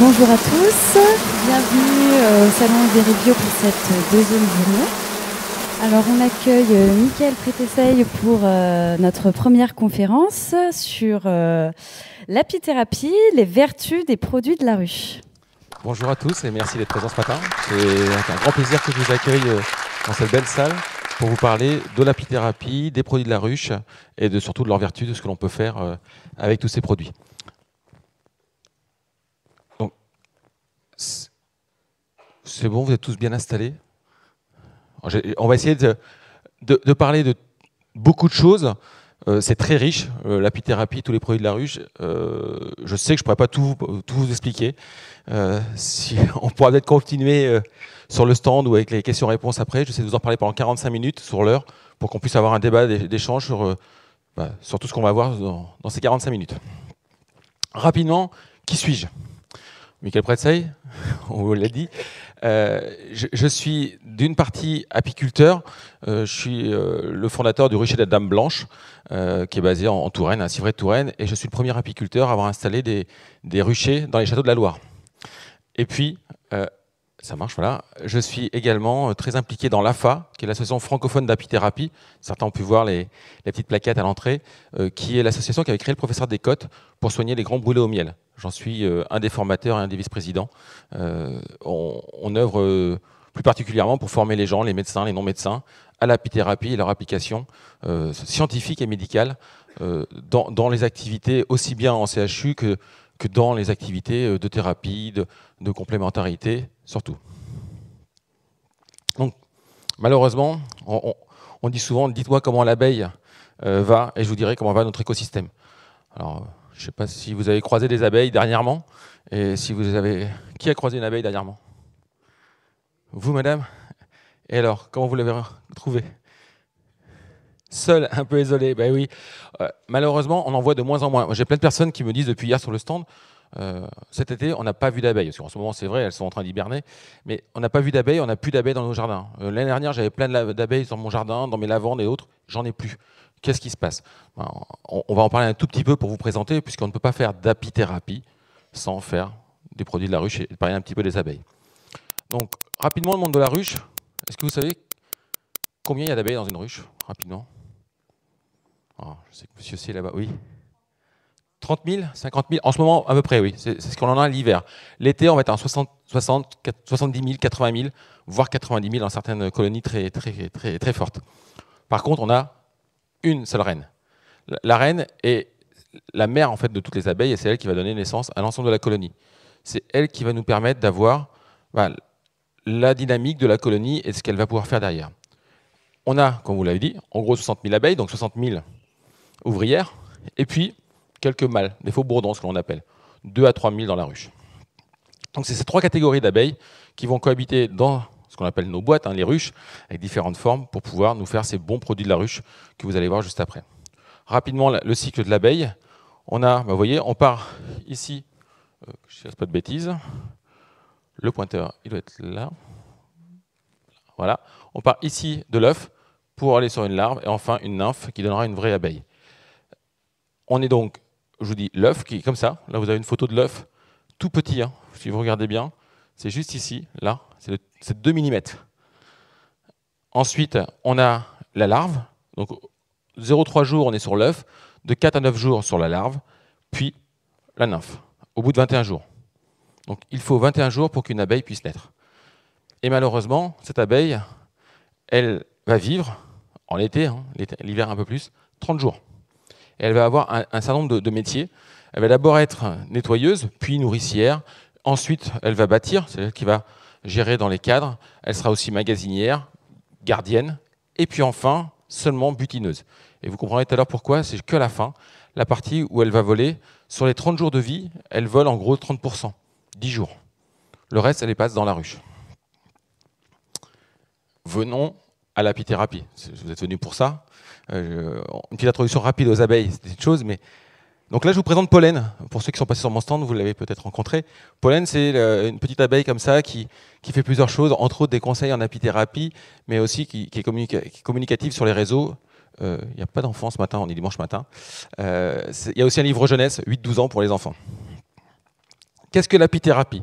Bonjour à tous, bienvenue euh, au Salon des Reviews pour cette deuxième journée. Alors on accueille euh, Michel Mickaël Prétesseil pour euh, notre première conférence sur l'apithérapie, les vertus des produits de la ruche. Bonjour à tous et merci d'être présents ce matin. C'est un grand plaisir que je vous accueille dans cette belle salle pour vous parler de l'apithérapie, des produits de la ruche et de, surtout de leurs vertus, de ce que l'on peut faire avec tous ces produits. C'est bon, vous êtes tous bien installés oh, On va essayer de, parler de beaucoup de choses. Euh, c'est très riche, euh, l'apithérapie, tous les produits de la ruche. Euh, je sais que je ne pourrais pas tout, vous expliquer. on pourra peut-être continuer sur le stand ou avec les questions-réponses après. J'essaie de vous en parler pendant 45 minutes sur l'heure pour qu'on puisse avoir un débat d'échange sur, bah, sur tout ce qu'on va voir dans, ces 45 minutes. Rapidement, qui suis-je Michael Pretzey, on vous l'a dit. Euh, je, suis d'une partie apiculteur. Euh, je suis euh, le fondateur du rucher de la Dame Blanche, qui est basé en, Touraine, à Civray-Touraine, et je suis le premier apiculteur à avoir installé des, des, ruchers dans les châteaux de la Loire. Et puis, ça marche, voilà. Je suis également euh, très impliqué dans l'AFA, qui est l'association francophone d'apithérapie. Certains ont pu voir les, petites plaquettes à l'entrée, euh, qui est l'association qui avait créé le professeur Descotes pour soigner les grands brûlés au miel. J'en suis euh, un des formateurs et un des vice-présidents. on, œuvre plus particulièrement pour former les gens, les médecins, les non-médecins, à l'apithérapie et leur application scientifique et médicale dans, dans, les activités aussi bien en CHU que que dans les activités euh, de thérapie, de, complémentarité, surtout. Donc, malheureusement, on, dit souvent dites-moi comment l'abeille euh, va et je vous dirai comment va notre écosystème. Alors, je ne sais pas si vous avez croisé des abeilles dernièrement et si vous avez. Qui a croisé une abeille dernièrement Vous, madame Et alors, comment vous l'avez trouvée seul, un peu isolé. Ben oui. Euh, malheureusement, on en voit de moins en moins. J'ai plein de personnes qui me disent depuis hier sur le stand. Euh, cet été, on n'a pas vu d'abeilles. Parce qu'en ce moment, c'est vrai, elles sont en train d'hiberner. Mais on n'a pas vu d'abeilles, on n'a plus d'abeilles dans nos jardins. Euh, l'année dernière, j'avais plein d'abeilles dans mon jardin, dans mes lavandes et autres. J'en ai plus. Qu'est-ce qui se passe ben, on, va en parler un tout petit peu pour vous présenter, puisqu'on ne peut pas faire d'apithérapie sans faire des produits de la ruche et parler un petit peu des abeilles. Donc, rapidement, le monde de la ruche. Est-ce que vous savez combien il y a d'abeilles dans une ruche Rapidement. Ah, je sais que monsieur est là-bas, oui. 30 000, 50 000, en ce moment à peu près, oui. C'est ce qu'on en a l'hiver. L'été, on va être en 60, 70 000, 80 000, voire 90 000 dans certaines colonies très, très, fortes. Par contre, on a une seule reine. La reine est la mère en fait de toutes les abeilles et c'est elle qui va donner naissance à l'ensemble de la colonie. C'est elle qui va nous permettre d'avoir bah, la dynamique de la colonie et ce qu'elle va pouvoir faire derrière. On a, comme vous l'avez dit, en gros 60 000 abeilles, donc 60 000 ouvrières, et puis quelques mâles, des faux bourdons, ce que l'on appelle, 2 à 3 000 dans la ruche. Donc c'est ces trois catégories d'abeilles qui vont cohabiter dans ce qu'on appelle nos boîtes, hein, les ruches, avec différentes formes pour pouvoir nous faire ces bons produits de la ruche que vous allez voir juste après. Rapidement, le cycle de l'abeille. On a, bah, vous voyez, on part ici, euh, je ne pas de bêtises, le pointeur, il doit être là. Voilà. On part ici de l'œuf pour aller sur une larve et enfin une nymphe qui donnera une vraie abeille. On est donc, je vous dis, l'œuf qui est comme ça. Là, vous avez une photo de l'œuf tout petit. Hein, si vous regardez bien, c'est juste ici, là, c'est 2 mm. Ensuite, on a la larve. Donc, 0,3 jours, on est sur l'œuf. De 4 à 9 jours sur la larve. Puis, la nymphe, au bout de 21 jours. Donc, il faut 21 jours pour qu'une abeille puisse naître. Et malheureusement, cette abeille, elle va vivre en été, hein, l'hiver un peu plus, 30 jours elle va avoir un, certain nombre de, métiers. Elle va d'abord être nettoyeuse, puis nourricière. Ensuite, elle va bâtir, c'est elle qui va gérer dans les cadres. Elle sera aussi magasinière, gardienne, et puis enfin, seulement butineuse. Et vous comprendrez tout à l'heure pourquoi, c'est que la fin, la partie où elle va voler. Sur les 30 jours de vie, elle vole en gros 30%, 10 jours. Le reste, elle les passe dans la ruche. Venons à l'apithérapie. Vous êtes venu pour ça. Euh, une petite introduction rapide aux abeilles, c'est une chose, mais donc là, je vous présente Pollen. Pour ceux qui sont passés sur mon stand, vous l'avez peut-être rencontré. Pollen, c'est une petite abeille comme ça qui, qui, fait plusieurs choses, entre autres des conseils en apithérapie, mais aussi qui, est, communicative sur les réseaux. Il euh, n'y a pas d'enfants ce matin, on est dimanche matin. Il euh, y a aussi un livre jeunesse, 8-12 ans pour les enfants. Qu'est-ce que l'apithérapie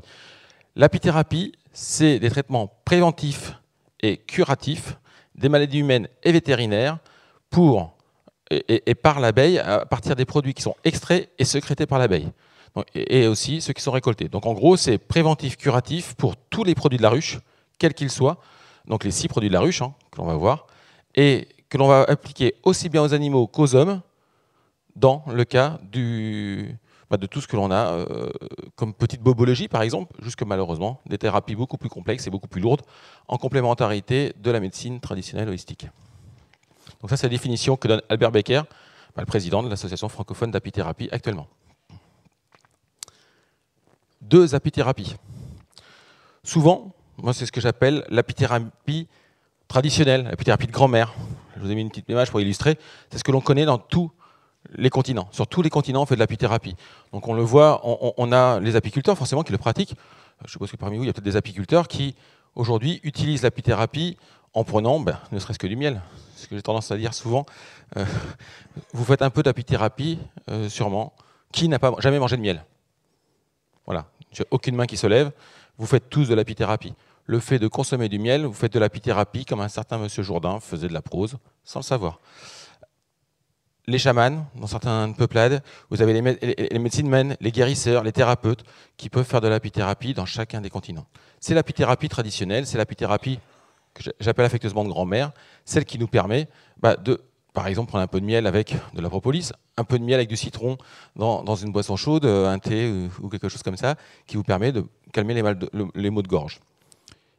L'apithérapie, c'est des traitements préventifs et curatifs des maladies humaines et vétérinaires pour et, par l'abeille à partir des produits qui sont extraits et sécrétés par l'abeille. Et, aussi ceux qui sont récoltés. Donc en gros, c'est préventif, curatif pour tous les produits de la ruche, quels qu'ils soient. Donc les six produits de la ruche hein, que l'on va voir et que l'on va appliquer aussi bien aux animaux qu'aux hommes dans le cas du, bah, de tout ce que l'on a euh, comme petite bobologie, par exemple, jusque malheureusement, des thérapies beaucoup plus complexes et beaucoup plus lourdes, en complémentarité de la médecine traditionnelle holistique. Donc ça, c'est la définition que donne Albert Becker, bah, le président de l'association francophone d'apithérapie actuellement. Deux apithérapies. Souvent, moi, c'est ce que j'appelle l'apithérapie traditionnelle, l'apithérapie de grand-mère. Je vous ai mis une petite image pour illustrer. C'est ce que l'on connaît dans tout les continents. Sur tous les continents, on fait de l'apithérapie. Donc on le voit, on, a les apiculteurs forcément qui le pratiquent. Je suppose que parmi vous, il y a peut-être des apiculteurs qui, aujourd'hui, utilisent l'apithérapie en prenant, ben, ne serait-ce que du miel. Ce que j'ai tendance à dire souvent, euh, vous faites un peu d'apithérapie, euh, sûrement. Qui n'a pas jamais mangé de miel Voilà, aucune main qui se lève. Vous faites tous de l'apithérapie. Le fait de consommer du miel, vous faites de l'apithérapie comme un certain monsieur Jourdain faisait de la prose, sans le savoir les chamans, dans certaines peuplades, vous avez les, médecins les les guérisseurs, les thérapeutes, qui peuvent faire de l'apithérapie dans chacun des continents. C'est l'apithérapie traditionnelle, c'est l'apithérapie que j'appelle affectueusement de grand-mère, celle qui nous permet bah, de, par exemple, prendre un peu de miel avec de la propolis, un peu de miel avec du citron dans, une boisson chaude, euh, un thé ou, quelque chose comme ça, qui vous permet de calmer les, les maux de gorge.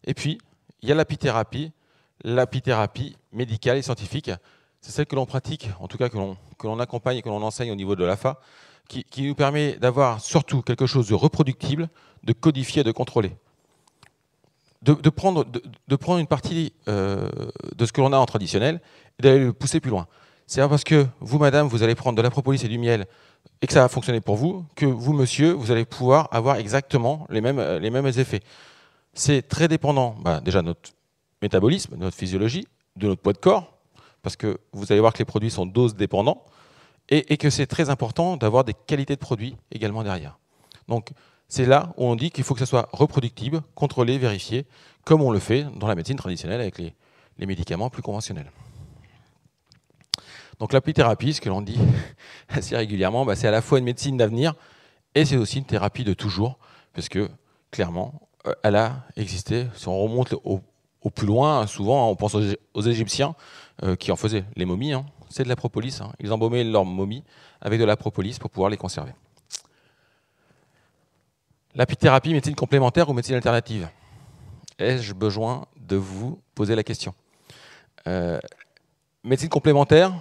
Et puis, il y a l'apithérapie, l'apithérapie médicale et scientifique, c'est celle que l'on pratique, en tout cas que l'on accompagne et que l'on enseigne au niveau de l'AFA, qui, nous permet d'avoir surtout quelque chose de reproductible, de codifié, de contrôlé. De, prendre, de, prendre, une partie euh, de ce que l'on a en traditionnel et d'aller le pousser plus loin. C'est parce que vous, madame, vous allez prendre de la propolis et du miel et que ça va fonctionner pour vous, que vous, monsieur, vous allez pouvoir avoir exactement les mêmes, les mêmes effets. C'est très dépendant bah, déjà de notre métabolisme, de notre physiologie, de notre poids de corps, parce que vous allez voir que les produits sont dose dépendants et, que c'est très important d'avoir des qualités de produits également derrière. Donc c'est là où on dit qu'il faut que ça soit reproductible, contrôlé, vérifié, comme on le fait dans la médecine traditionnelle avec les, médicaments plus conventionnels. Donc l'apithérapie, ce que l'on dit assez régulièrement, bah, c'est à la fois une médecine d'avenir et c'est aussi une thérapie de toujours, parce que clairement, euh, elle a existé. Si on remonte au, plus loin, hein, souvent hein, on pense aux Égyptiens, euh, qui en faisaient, les momies, hein. c'est de la propolis. Hein. Ils embaumaient leurs momies avec de la propolis pour pouvoir les conserver. L'apithérapie, médecine complémentaire ou médecine alternative Ai-je besoin de vous poser la question euh, Médecine complémentaire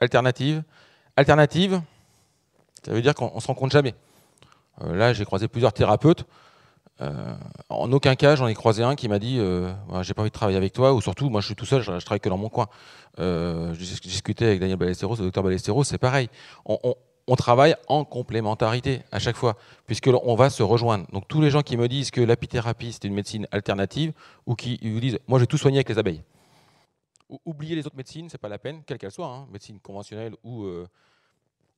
Alternative Alternative, ça veut dire qu'on ne se rencontre jamais. Euh, là, j'ai croisé plusieurs thérapeutes. Euh, en aucun cas, j'en ai croisé un qui m'a dit euh, J'ai pas envie de travailler avec toi, ou surtout, moi je suis tout seul, je, travaille que dans mon coin. Euh, J'ai discuté avec Daniel Ballesteros, le docteur Ballesteros, c'est pareil. On, travaille en complémentarité à chaque fois, puisque on va se rejoindre. Donc tous les gens qui me disent que l'apithérapie c'est une médecine alternative, ou qui vous disent Moi j'ai tout soigné avec les abeilles. Oubliez les autres médecines, c'est pas la peine, quelle qu'elle soit, hein, médecine conventionnelle ou euh,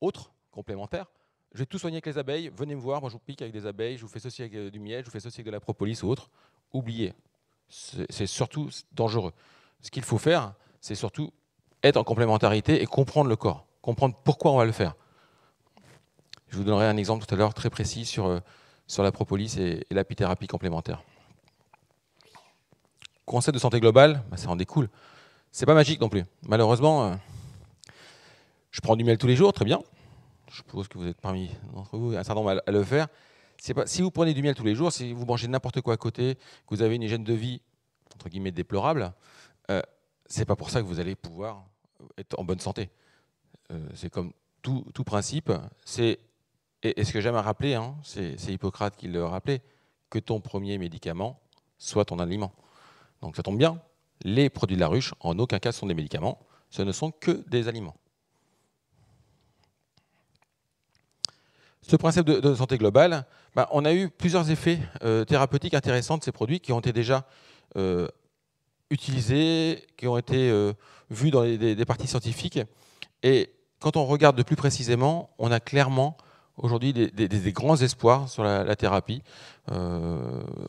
autre, complémentaire je vais tout soigner avec les abeilles, venez me voir, moi je vous pique avec des abeilles, je vous fais ceci avec euh, du miel, je vous fais ceci avec de la propolis ou autre. Oubliez. C'est surtout dangereux. Ce qu'il faut faire, c'est surtout être en complémentarité et comprendre le corps, comprendre pourquoi on va le faire. Je vous donnerai un exemple tout à l'heure très précis sur, euh, sur la propolis et, et l'apithérapie complémentaire. Concept de santé globale, bah ça en découle. C'est pas magique non plus. Malheureusement, euh, je prends du miel tous les jours, très bien je suppose que vous êtes parmi d'entre vous un certain nombre à, le faire. si vous prenez du miel tous les jours, si vous mangez n'importe quoi à côté, que vous avez une hygiène de vie entre guillemets déplorable, ce euh, c'est pas pour ça que vous allez pouvoir être en bonne santé. Euh, c'est comme tout, principe. C'est et, ce que j'aime à rappeler, hein, c'est Hippocrate qui le rappelait, que ton premier médicament soit ton aliment. Donc ça tombe bien, les produits de la ruche en aucun cas sont des médicaments, ce ne sont que des aliments. Ce principe de, santé globale, bah, on a eu plusieurs effets euh, thérapeutiques intéressants de ces produits qui ont été déjà euh, utilisés, qui ont été euh, vus dans des, parties scientifiques. Et quand on regarde de plus précisément, on a clairement aujourd'hui des, grands espoirs sur la, thérapie.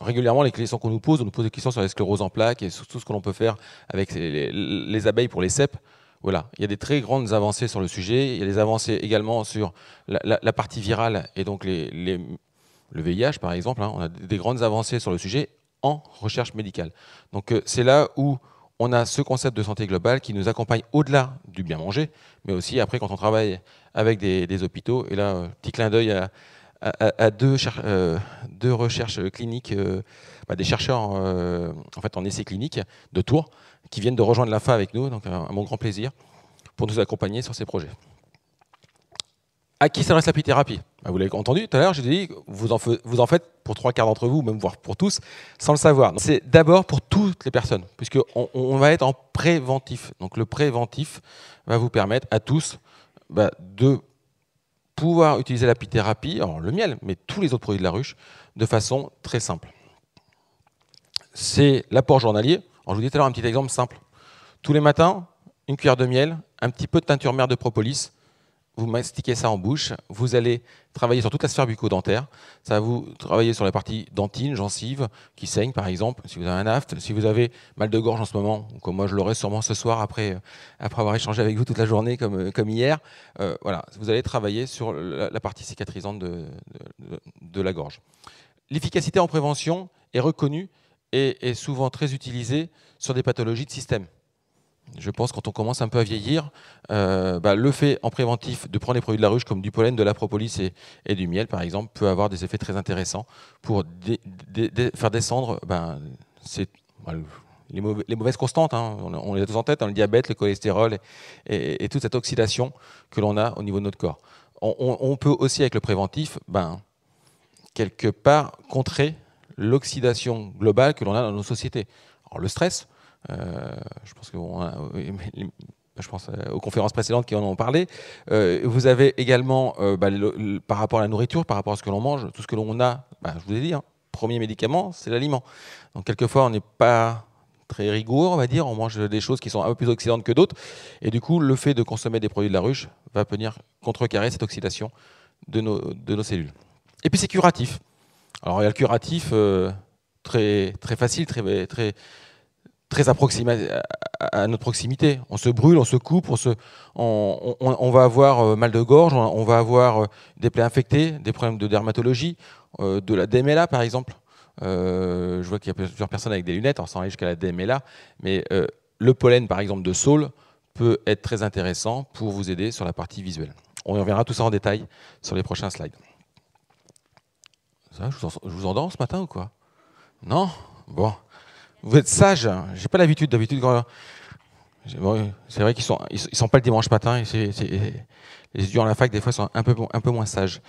régulièrement, les questions qu'on nous pose, on nous pose des questions sur la sclérose en plaques et sur tout ce que l'on peut faire avec les, les, abeilles pour les cèpes. Voilà, il y a des très grandes avancées sur le sujet. Il y a des avancées également sur la, partie virale et donc les, le VIH, par exemple. Hein. on a des grandes avancées sur le sujet en recherche médicale. Donc euh, c'est là où on a ce concept de santé globale qui nous accompagne au-delà du bien manger, mais aussi après quand on travaille avec des, hôpitaux. Et là, euh, petit clin d'œil à, euh, deux, recherches cliniques, bah, des chercheurs en fait en essais cliniques de Tours qui viennent de rejoindre l'AFA avec nous, donc à mon grand plaisir, pour nous accompagner sur ces projets. À qui s'adresse la pithérapie bah, Vous l'avez entendu tout à l'heure, j'ai dit, vous en, vous en faites pour trois quarts d'entre vous, même voire pour tous, sans le savoir. C'est d'abord pour toutes les personnes, puisqu'on on va être en préventif. Donc le préventif va vous permettre à tous bah, de pouvoir utiliser la alors le miel, mais tous les autres produits de la ruche, de façon très simple. C'est l'apport journalier je vous disais tout à l'heure un petit exemple simple. Tous les matins, une cuillère de miel, un petit peu de teinture mère de propolis, vous mastiquez ça en bouche, vous allez travailler sur toute la sphère bucco-dentaire, ça va vous travailler sur la partie dentine, gencive, qui saigne par exemple, si vous avez un aft, si vous avez mal de gorge en ce moment, comme moi je l'aurai sûrement ce soir après, euh, après avoir échangé avec vous toute la journée comme, euh, comme hier, euh, voilà, vous allez travailler sur la, partie cicatrisante de la gorge. L'efficacité en prévention est reconnue et est souvent très utilisé sur des pathologies de système. Je pense quand on commence un peu à vieillir, euh, bah, le fait en préventif de prendre des produits de la ruche comme du pollen, de la propolis et, du miel, par exemple, peut avoir des effets très intéressants pour faire descendre ben, bah, les, mauvaises constantes. Hein. on, les a tous en tête, hein, le diabète, le cholestérol et, toute cette oxydation que l'on a au niveau de notre corps. On, on peut aussi, avec le préventif, ben, quelque part contrer l'oxydation globale que l'on a dans nos sociétés. Alors le stress, euh, je pense que hein, euh, je pense euh, aux conférences précédentes qui en ont parlé. vous avez également, bah, par rapport à la nourriture, par rapport à ce que l'on mange, tout ce que l'on a, bah, je vous ai dit, hein, premier médicament, c'est l'aliment. Donc quelquefois, on n'est pas très rigoureux, on va dire, on mange des choses qui sont un peu plus oxydantes que d'autres. Et du coup, le fait de consommer des produits de la ruche va venir contrecarrer cette oxydation de de nos cellules. Et puis c'est curatif. Alors il y a le curatif euh, très, très facile, très, très, très à, notre proximité. On se brûle, on se coupe, on, se, on, va avoir euh, mal de gorge, on, va avoir euh, des plaies infectées, des problèmes de dermatologie, de la DMLA par exemple. je vois qu'il y a plusieurs personnes avec des lunettes, on s'en va jusqu'à la DMLA, mais le pollen par exemple de saule peut être très intéressant pour vous aider sur la partie visuelle. On reviendra tout ça en détail sur les prochains slides je, vous en, ce matin ou quoi Non Bon. Vous êtes sage. J'ai pas l'habitude. D'habitude, c'est vrai qu'ils ne sont pas le dimanche matin. Les étudiants à la fac, des fois, sont un peu, moins sages.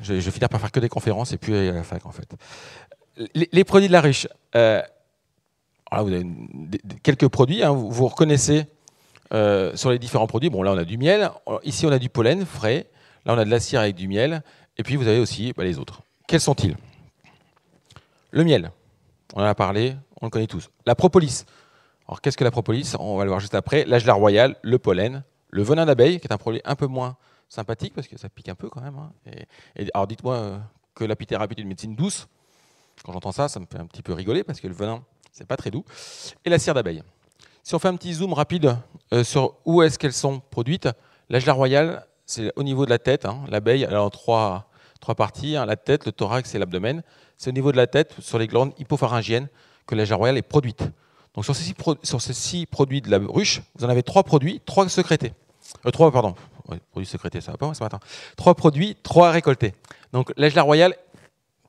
Je, vais finir par faire que des conférences et puis aller à la fac, en fait. Les, produits de la ruche. Euh, vous avez quelques produits. Hein. vous, vous, reconnaissez euh, sur les différents produits. Bon, là, on a du miel. Ici, on a du pollen frais. Là, on a de la cire avec du miel. Et puis, vous avez aussi bah, les autres. Quels sont-ils Le miel, on en a parlé, on le connaît tous. La propolis. Alors qu'est-ce que la propolis On va le voir juste après. L'âge royale, le pollen, le venin d'abeille, qui est un produit un peu moins sympathique parce que ça pique un peu quand même. Hein. alors dites-moi euh, que l'apithérapie est une médecine douce. Quand j'entends ça, ça me fait un petit peu rigoler parce que le venin, c'est pas très doux. Et la cire d'abeille. Si on fait un petit zoom rapide euh, sur où est-ce qu'elles sont produites, la royale, c'est au niveau de la tête. Hein, l'abeille, elle a trois, trois parties, hein, la tête, le thorax et l'abdomen. C'est au niveau de la tête, sur les glandes hypopharyngiennes, que la royale est produite. Donc sur ces, six, produits de la ruche, vous en avez trois produits, trois sécrétés. Euh, trois, pardon, produits sécrétés, ça va pas matin. Trois produits, trois récoltés. Donc la royale,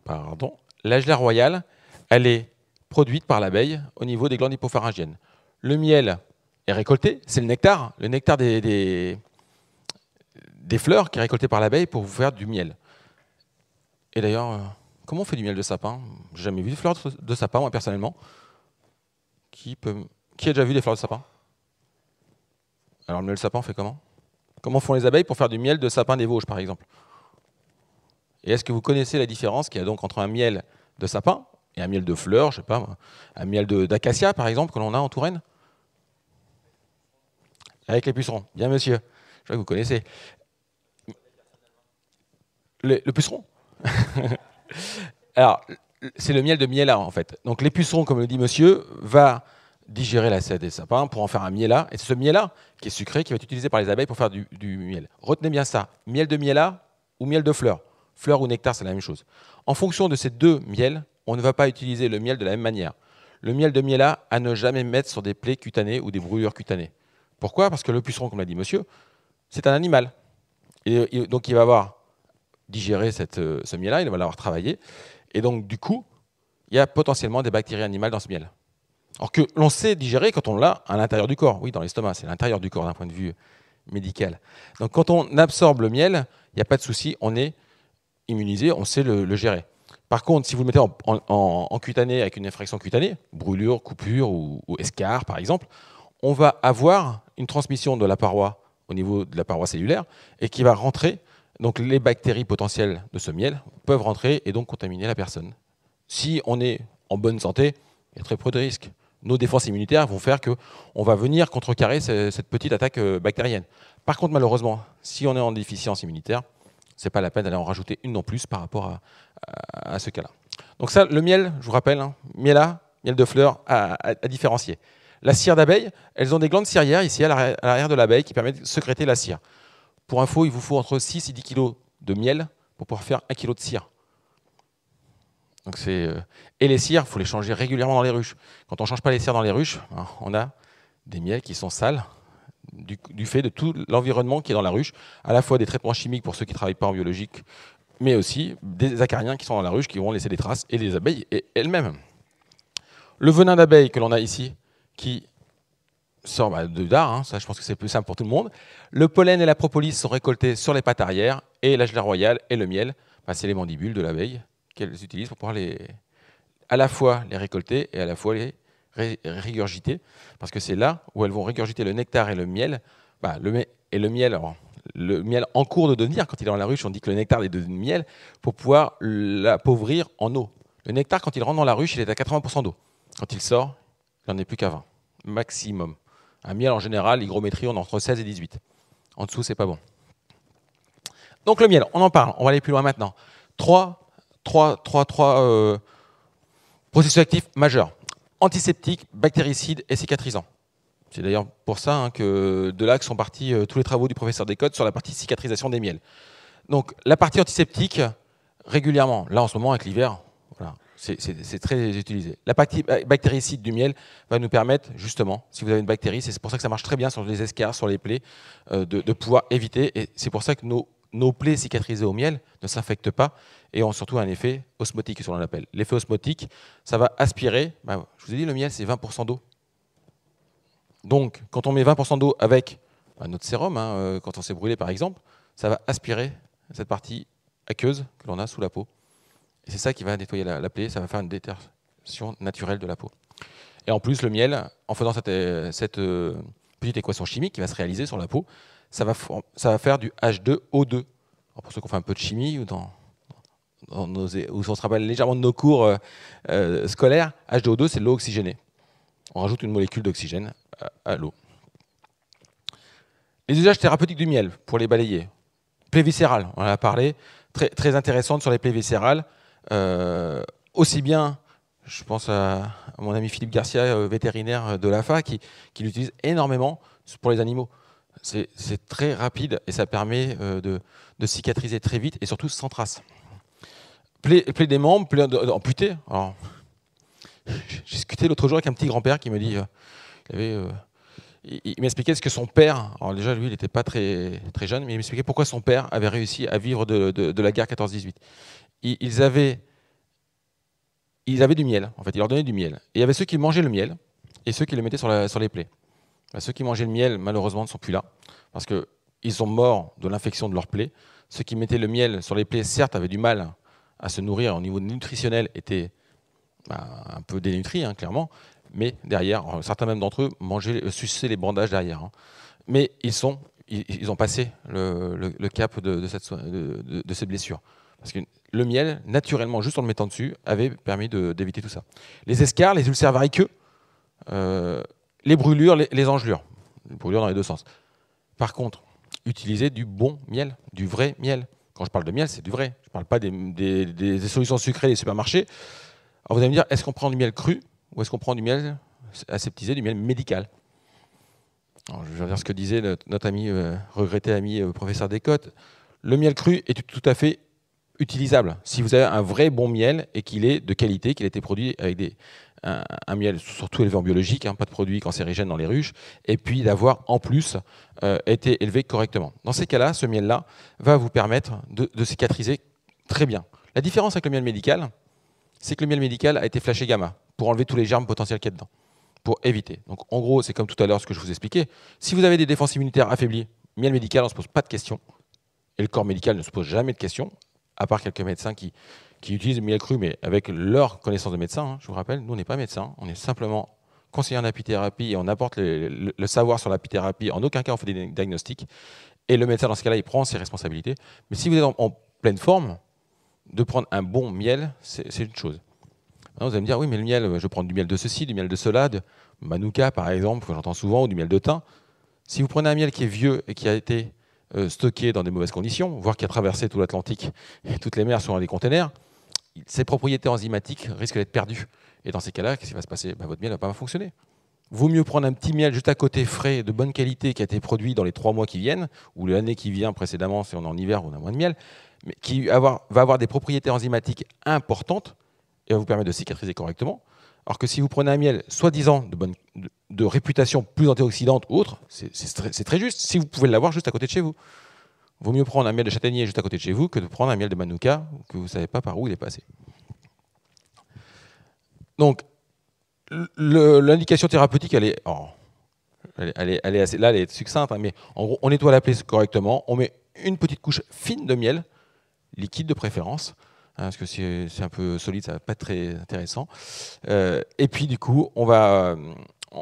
pardon, la royale, elle est produite par l'abeille au niveau des glandes hypopharyngiennes. Le miel est récolté, c'est le nectar, le nectar des, des fleurs qui est récolté par l'abeille pour vous faire du miel. Et d'ailleurs, euh, comment on fait du miel de sapin J'ai jamais vu de fleurs de sapin, moi personnellement. Qui, Qui a déjà vu des fleurs de sapin Alors le miel de sapin, on fait comment Comment font les abeilles pour faire du miel de sapin des Vosges, par exemple Et est-ce que vous connaissez la différence qu'il y a donc entre un miel de sapin et un miel de fleurs, je sais pas, un miel d'acacia, par exemple, que l'on a en Touraine Avec les pucerons, bien monsieur, je vois que vous connaissez. le puceron Alors, c'est le miel de miela en fait. Donc, pucerons comme le dit monsieur, va digérer la sève des sapins pour en faire un là Et c'est ce là qui est sucré, qui va être utilisé par les abeilles pour faire du, miel. Retenez bien ça. Miel de là ou miel de fleur. Fleur ou nectar, c'est la même chose. En fonction de ces deux miels, on ne va pas utiliser le miel de la même manière. Le miel de là à ne jamais mettre sur des plaies cutanées ou des brûlures cutanées. Pourquoi Parce que le puceron, comme l'a dit monsieur, c'est un animal. Et, donc il va avoir digérer euh, ce miel-là, il va l'avoir travaillé. Et donc, du coup, il y a potentiellement des bactéries animales dans ce miel. Alors que l'on sait digérer quand on l'a à l'intérieur du corps. Oui, dans l'estomac, c'est l'intérieur du corps d'un point de vue médical. Donc quand on absorbe le miel, il n'y a pas de souci, on est immunisé, on sait le, gérer. Par contre, si vous le mettez en, en, cutanée avec une infraction cutanée, brûlure, coupure ou, ou, par exemple, on va avoir une transmission de la paroi au niveau de la paroi cellulaire et qui va rentrer donc les bactéries potentielles de ce miel peuvent rentrer et donc contaminer la personne. Si on est en bonne santé, il y a très peu de risques. Nos défenses immunitaires vont faire qu'on va venir contrecarrer cette petite attaque euh, bactérienne. Par contre, malheureusement, si on est en déficience immunitaire, ce n'est pas la peine d'aller en rajouter une non plus par rapport à, ce cas-là. Donc ça, le miel, je vous rappelle, hein, miel là, miel de fleurs, à, à différencier. La cire d'abeille, elles ont des glandes cirières ici à l'arrière de l'abeille qui permettent de sécréter la cire. Pour info, il vous faut entre 6 et 10 kg de miel pour pouvoir faire 1 kg de cire. Donc euh, Et les cires, il faut les changer régulièrement dans les ruches. Quand on ne change pas les cires dans les ruches, hein, on a des miels qui sont sales du, fait de tout l'environnement qui est dans la ruche, à la fois des traitements chimiques pour ceux qui ne travaillent pas en biologique, mais aussi des acariens qui sont dans la ruche qui vont laisser des traces, et les abeilles elles-mêmes. Le venin d'abeille que l'on a ici, qui sort bah, de dard, hein. ça je pense que c'est plus simple pour tout le monde. Le pollen et la propolis sont récoltés sur les pattes arrière et la gelée royale et le miel, bah, c'est les mandibules de l'abeille qu'elles utilisent pour pouvoir les, à la fois les récolter et à la fois les régurgiter, parce que c'est là où elles vont régurgiter le nectar et le miel. Bah, le, et le miel, le miel en cours de devenir, quand il est dans la ruche, on dit que le nectar est devenu miel, pour pouvoir l'appauvrir en eau. Le nectar, quand il rentre dans la ruche, il est à 80% d'eau. Quand il sort, il n'en est plus qu'à 20, maximum. Un miel, en général, l'hygrométrie, on est entre 16 et 18. En dessous, c'est pas bon. Donc le miel, on en parle, on va aller plus loin maintenant. Trois, trois, trois, trois euh, processus actifs majeurs. Antiseptiques, bactéricides et cicatrisants. C'est d'ailleurs pour ça hein, que de là que sont partis euh, tous les travaux du professeur Descotes sur la partie cicatrisation des miels. Donc la partie antiseptique, régulièrement, là en ce moment avec l'hiver, c'est très utilisé. La bactéricide du miel va nous permettre, justement, si vous avez une bactérie, c'est pour ça que ça marche très bien sur les escarres, sur les plaies, euh, de, pouvoir éviter. Et c'est pour ça que nos, plaies cicatrisées au miel ne s'infectent pas et ont surtout un effet osmotique, si on L'effet osmotique, ça va aspirer. Bah, je vous ai dit, le miel, c'est 20% d'eau. Donc, quand on met 20% d'eau avec notre sérum, hein, euh, quand on s'est brûlé par exemple, ça va aspirer cette partie aqueuse que l'on a sous la peau. Et c'est ça qui va nettoyer la, plaie, ça va faire une détersion naturelle de la peau. Et en plus, le miel, en faisant cette, euh, euh, petite équation chimique qui va se réaliser sur la peau, ça va, faire du H2O2. pour ceux qui ont fait un peu de chimie ou dans, si on se rappelle légèrement de nos cours euh, scolaires, H2O2, c'est l'eau oxygénée. On rajoute une molécule d'oxygène à, l'eau. Les usages thérapeutiques du miel, pour les balayer. plaies viscérales, on en a parlé, très, très intéressante sur les plaies viscérales. Euh, aussi bien, je pense à, mon ami Philippe Garcia, euh, vétérinaire de l'AFA, qui, l'utilise énormément pour les animaux. C'est très rapide et ça permet euh, de, cicatriser très vite et surtout sans trace. Plaie, des membres, plaie d'amputés Alors, j'ai discuté l'autre jour avec un petit grand-père qui me dit, il, m'expliquait ce que son père, alors déjà lui il n'était pas très, très jeune, mais il m'expliquait pourquoi son père avait réussi à vivre de, de la guerre 14-18 ils avaient, ils avaient du miel, en fait, ils leur donnaient du miel. Et il y avait ceux qui mangeaient le miel et ceux qui le mettaient sur, sur les plaies. Bah, ceux qui mangeaient le miel, malheureusement, ne sont plus là, parce qu'ils sont morts de l'infection de leurs plaies. Ceux qui mettaient le miel sur les plaies, certes, avaient du mal à se nourrir au niveau nutritionnel, étaient bah, un peu dénutris, hein, clairement, mais derrière, euh, certains même d'entre eux mangeaient, euh, suçaient les bandages derrière. Hein. Mais ils, sont, ils, ont passé le, cap de, cette, de, de ces blessures. Parce que le miel, naturellement, juste en le mettant dessus, avait permis d'éviter tout ça. Les escarres, les ulcères variqueux, euh, les brûlures, les, les, engelures. Les brûlures dans les deux sens. Par contre, utiliser du bon miel, du vrai miel. Quand je parle de miel, c'est du vrai. Je ne parle pas des, solutions sucrées des supermarchés. Alors vous allez me dire, est-ce qu'on prend du miel cru ou est-ce qu'on prend du miel aseptisé, du miel médical Je vais dire ce que disait notre, ami, euh, regretté ami euh, professeur Descotes. Le miel cru est tout à fait utilisable. Si vous avez un vrai bon miel et qu'il est de qualité, qu'il a été produit avec des, un, miel surtout élevé en biologique, hein, pas de produits cancérigènes dans les ruches, et puis d'avoir en plus euh, été élevé correctement. Dans ces cas-là, ce miel-là va vous permettre de, de, cicatriser très bien. La différence avec le miel médical, c'est que le miel médical a été flashé gamma pour enlever tous les germes potentiels qu'il y a dedans, pour éviter. Donc en gros, c'est comme tout à l'heure ce que je vous expliquais. Si vous avez des défenses immunitaires affaiblies, miel médical, on ne se pose pas de questions. Et le corps médical ne se pose jamais de questions à part quelques médecins qui, utilisent le miel cru, mais avec leur connaissance de médecin. Hein, je vous rappelle, nous, on n'est pas médecin, on est simplement conseiller en apithérapie et on apporte le, savoir sur l'apithérapie. En aucun cas, on fait des diagnostics. Et le médecin, dans ce cas-là, il prend ses responsabilités. Mais si vous êtes en, pleine forme, de prendre un bon miel, c'est une chose. vous allez me dire, oui, mais le miel, je prends du miel de ceci, du miel de cela, de manuka, par exemple, que j'entends souvent, ou du miel de thym. Si vous prenez un miel qui est vieux et qui a été euh, stocké dans des mauvaises conditions, voire qui a traversé tout l'Atlantique et toutes les mers sur des containers, ses propriétés enzymatiques risquent d'être perdues. Et dans ces cas-là, qu'est-ce qui va se passer bah, Votre miel ne va pas fonctionner. Vaut mieux prendre un petit miel juste à côté frais, de bonne qualité, qui a été produit dans les trois mois qui viennent, ou l'année qui vient précédemment, si on est en hiver, on a moins de miel, mais qui va avoir des propriétés enzymatiques importantes et va vous permettre de cicatriser correctement, alors que si vous prenez un miel soi-disant de, réputation plus antioxydante ou autre, c'est très, juste si vous pouvez l'avoir juste à côté de chez vous. Vaut mieux prendre un miel de châtaignier juste à côté de chez vous que de prendre un miel de manuka que vous ne savez pas par où il est passé. Donc, l'indication thérapeutique, elle est, elle, succincte, mais en gros, on nettoie la plaie correctement, on met une petite couche fine de miel, liquide de préférence, Hein, parce que c'est un peu solide, ça va pas être très intéressant. Euh, et puis du coup, on va,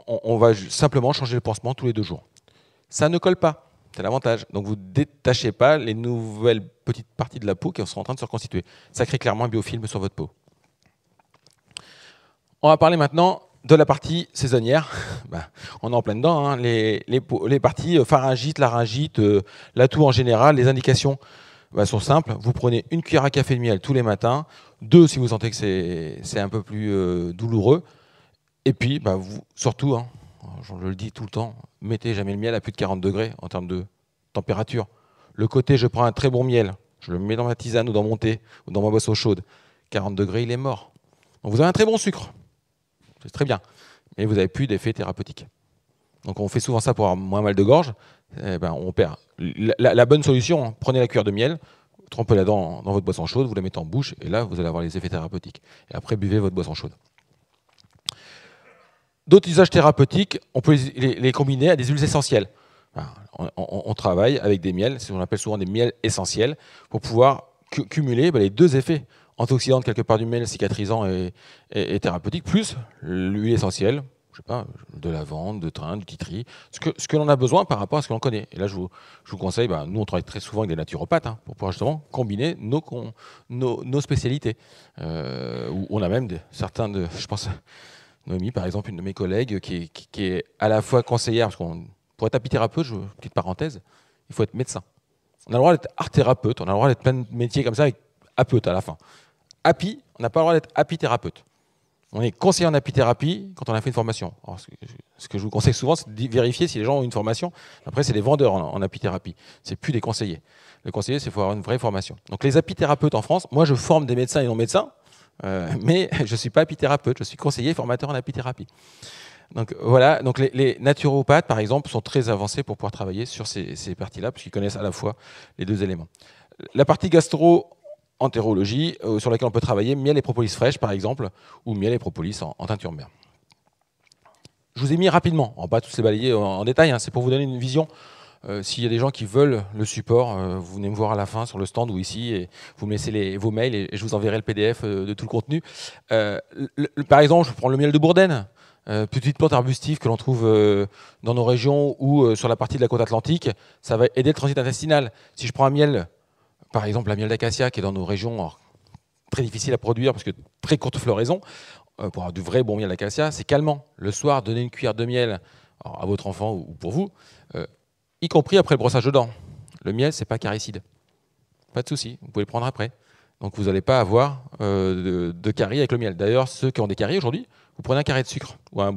on, va simplement changer le pansement tous les deux jours. Ça ne colle pas. C'est l'avantage. Donc vous ne détachez pas les nouvelles petites parties de la peau qui sont en train de se reconstituer. Ça crée clairement un biofilm sur votre peau. On va parler maintenant de la partie saisonnière. Bah, on est en plein dedans. Hein. Les, les, parties euh, pharyngite, laryngite, l'atout euh, la toux en général, les indications bah, sont simples. Vous prenez une cuillère à café de miel tous les matins, deux si vous sentez que c'est un peu plus euh, douloureux, et puis bah, surtout, hein, je le dis tout le temps, mettez jamais le miel à plus de 40 degrés en termes de température. Le côté je prends un très bon miel, je le mets dans ma tisane ou dans mon thé ou dans ma boisson chaude, 40 degrés, il est mort. vous avez un très bon sucre, c'est très bien, mais vous n'avez plus d'effet thérapeutique. Donc on fait souvent ça pour avoir moins mal de gorge, eh ben, on perd. La, bonne solution, hein, prenez la cuillère de miel, trempez-la dans, dans votre boisson chaude, vous la mettez en bouche, et là, vous allez avoir les effets thérapeutiques. Et après, buvez votre boisson chaude. D'autres usages thérapeutiques, on peut les, combiner à des huiles essentielles. On, travaille avec des miels, ce qu'on appelle souvent des miels essentiels, pour pouvoir cumuler bah, les deux effets antioxydants quelque part du miel, cicatrisant et thérapeutique, plus l'huile essentielle, sais pas, de vente, de train, de quitterie, ce que, ce que l'on a besoin par rapport à ce que l'on connaît. Et là, je vous, conseille, bah, nous, on travaille très souvent avec des naturopathes hein, pour pouvoir justement combiner nos, nos, spécialités. Euh, on a même certains de, je pense, Noémie, par exemple, une de mes collègues qui est, à la fois conseillère, parce qu'on, pour être apithérapeute, je, petite parenthèse, il faut être médecin. On a le droit d'être art-thérapeute, on a le droit d'être plein de métiers comme ça avec apeute à la fin. Happy, on n'a pas le droit d'être apithérapeute. On est conseiller en apithérapie quand on a fait une formation. ce que je vous conseille souvent, c'est de vérifier si les gens ont une formation. Après, c'est des vendeurs en, en apithérapie. C'est plus des conseillers. Le conseiller, c'est faut avoir une vraie formation. Donc, les apithérapeutes en France, moi, je forme des médecins et non médecins, euh, mais je suis pas apithérapeute. Je suis conseiller formateur en apithérapie. Donc voilà, donc les, naturopathes, par exemple, sont très avancés pour pouvoir travailler sur ces, ces parties-là, puisqu'ils connaissent à la fois les deux éléments. La partie gastro, entérologie euh, sur laquelle on peut travailler miel et propolis fraîches par exemple, ou miel et propolis en, teinture mère. Je vous ai mis rapidement, en bas pas tous les balayer en, détail, hein, c'est pour vous donner une vision. Euh, s'il y a des gens qui veulent le support, euh, vous venez me voir à la fin sur le stand ou ici, et vous me laissez vos mails et, je vous enverrai le PDF de tout le contenu. par exemple, je prends le miel de Bourdaine. petite plante arbustive que l'on trouve dans nos régions ou sur la partie de la côte atlantique, ça va aider le transit intestinal. Si je prends un miel par exemple la miel d'acacia qui est dans nos régions très difficile à produire parce que très courte floraison, euh, pour avoir du vrai bon miel d'acacia, c'est calmant. Le soir, donner une cuillère de miel à votre enfant ou pour vous, euh, y compris après le brossage de dents. Le miel, c'est pas caricide. Pas de souci, vous pouvez le prendre après. Donc vous n'allez pas avoir euh, de, caries avec le miel. D'ailleurs, ceux qui ont des caries aujourd'hui, vous prenez un carré de sucre ou un,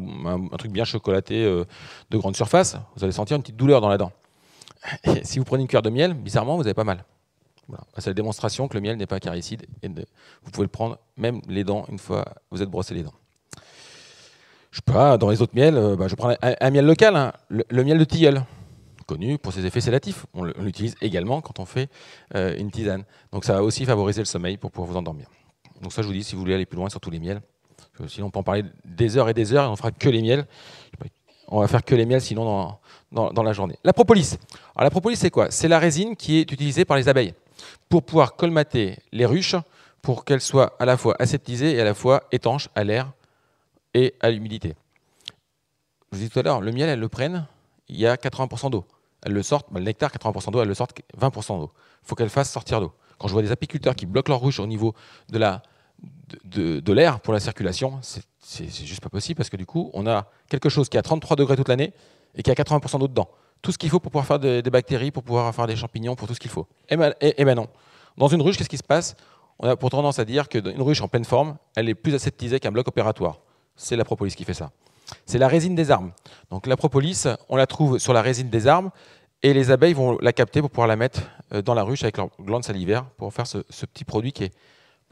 truc bien chocolaté de grande surface, vous allez sentir une petite douleur dans la dent. Et si vous prenez une cuillère de miel, bizarrement, vous avez pas mal. C'est la démonstration que le miel n'est pas caricide. Et vous pouvez le prendre même les dents une fois vous êtes brossé les dents. Je sais pas, dans les autres miels, euh, bah, je prends un, miel local, hein. le, miel de tilleul, connu pour ses effets sédatifs. On l'utilise également quand on fait euh, une tisane. Donc ça va aussi favoriser le sommeil pour pouvoir vous endormir. Donc ça, je vous dis, si vous voulez aller plus loin sur tous les miels, sinon on peut en parler des heures et des heures et on fera que les miels. On va faire que les miels sinon dans, dans la journée. La propolis. Alors la propolis, c'est quoi C'est la résine qui est utilisée par les abeilles pour pouvoir colmater les ruches pour qu'elles soient à la fois aseptisées et à la fois étanches à l'air et à l'humidité. Je vous dit tout à l'heure, le miel, elles le prennent, il y a 80% d'eau. Elles le sortent, bah, le nectar, 80% d'eau, elles le sortent 20% d'eau. Il faut qu'elles fassent sortir d'eau. Quand je vois des apiculteurs qui bloquent leurs ruches au niveau de l'air pour la circulation, c'est juste pas possible parce que du coup, on a quelque chose qui a 33 degrés toute l'année et qui a 80% d'eau dedans tout ce qu'il faut pour pouvoir faire des bactéries, pour pouvoir faire des champignons, pour tout ce qu'il faut. Et eh ben, eh, eh ben, non. Dans une ruche, qu'est-ce qui se passe On a pour tendance à dire qu'une ruche en pleine forme, elle est plus aseptisée qu'un bloc opératoire. C'est la propolis qui fait ça. C'est la résine des armes. Donc la propolis, on la trouve sur la résine des armes et les abeilles vont la capter pour pouvoir la mettre euh, dans la ruche avec leur glande salivaire pour faire ce, petit produit qui est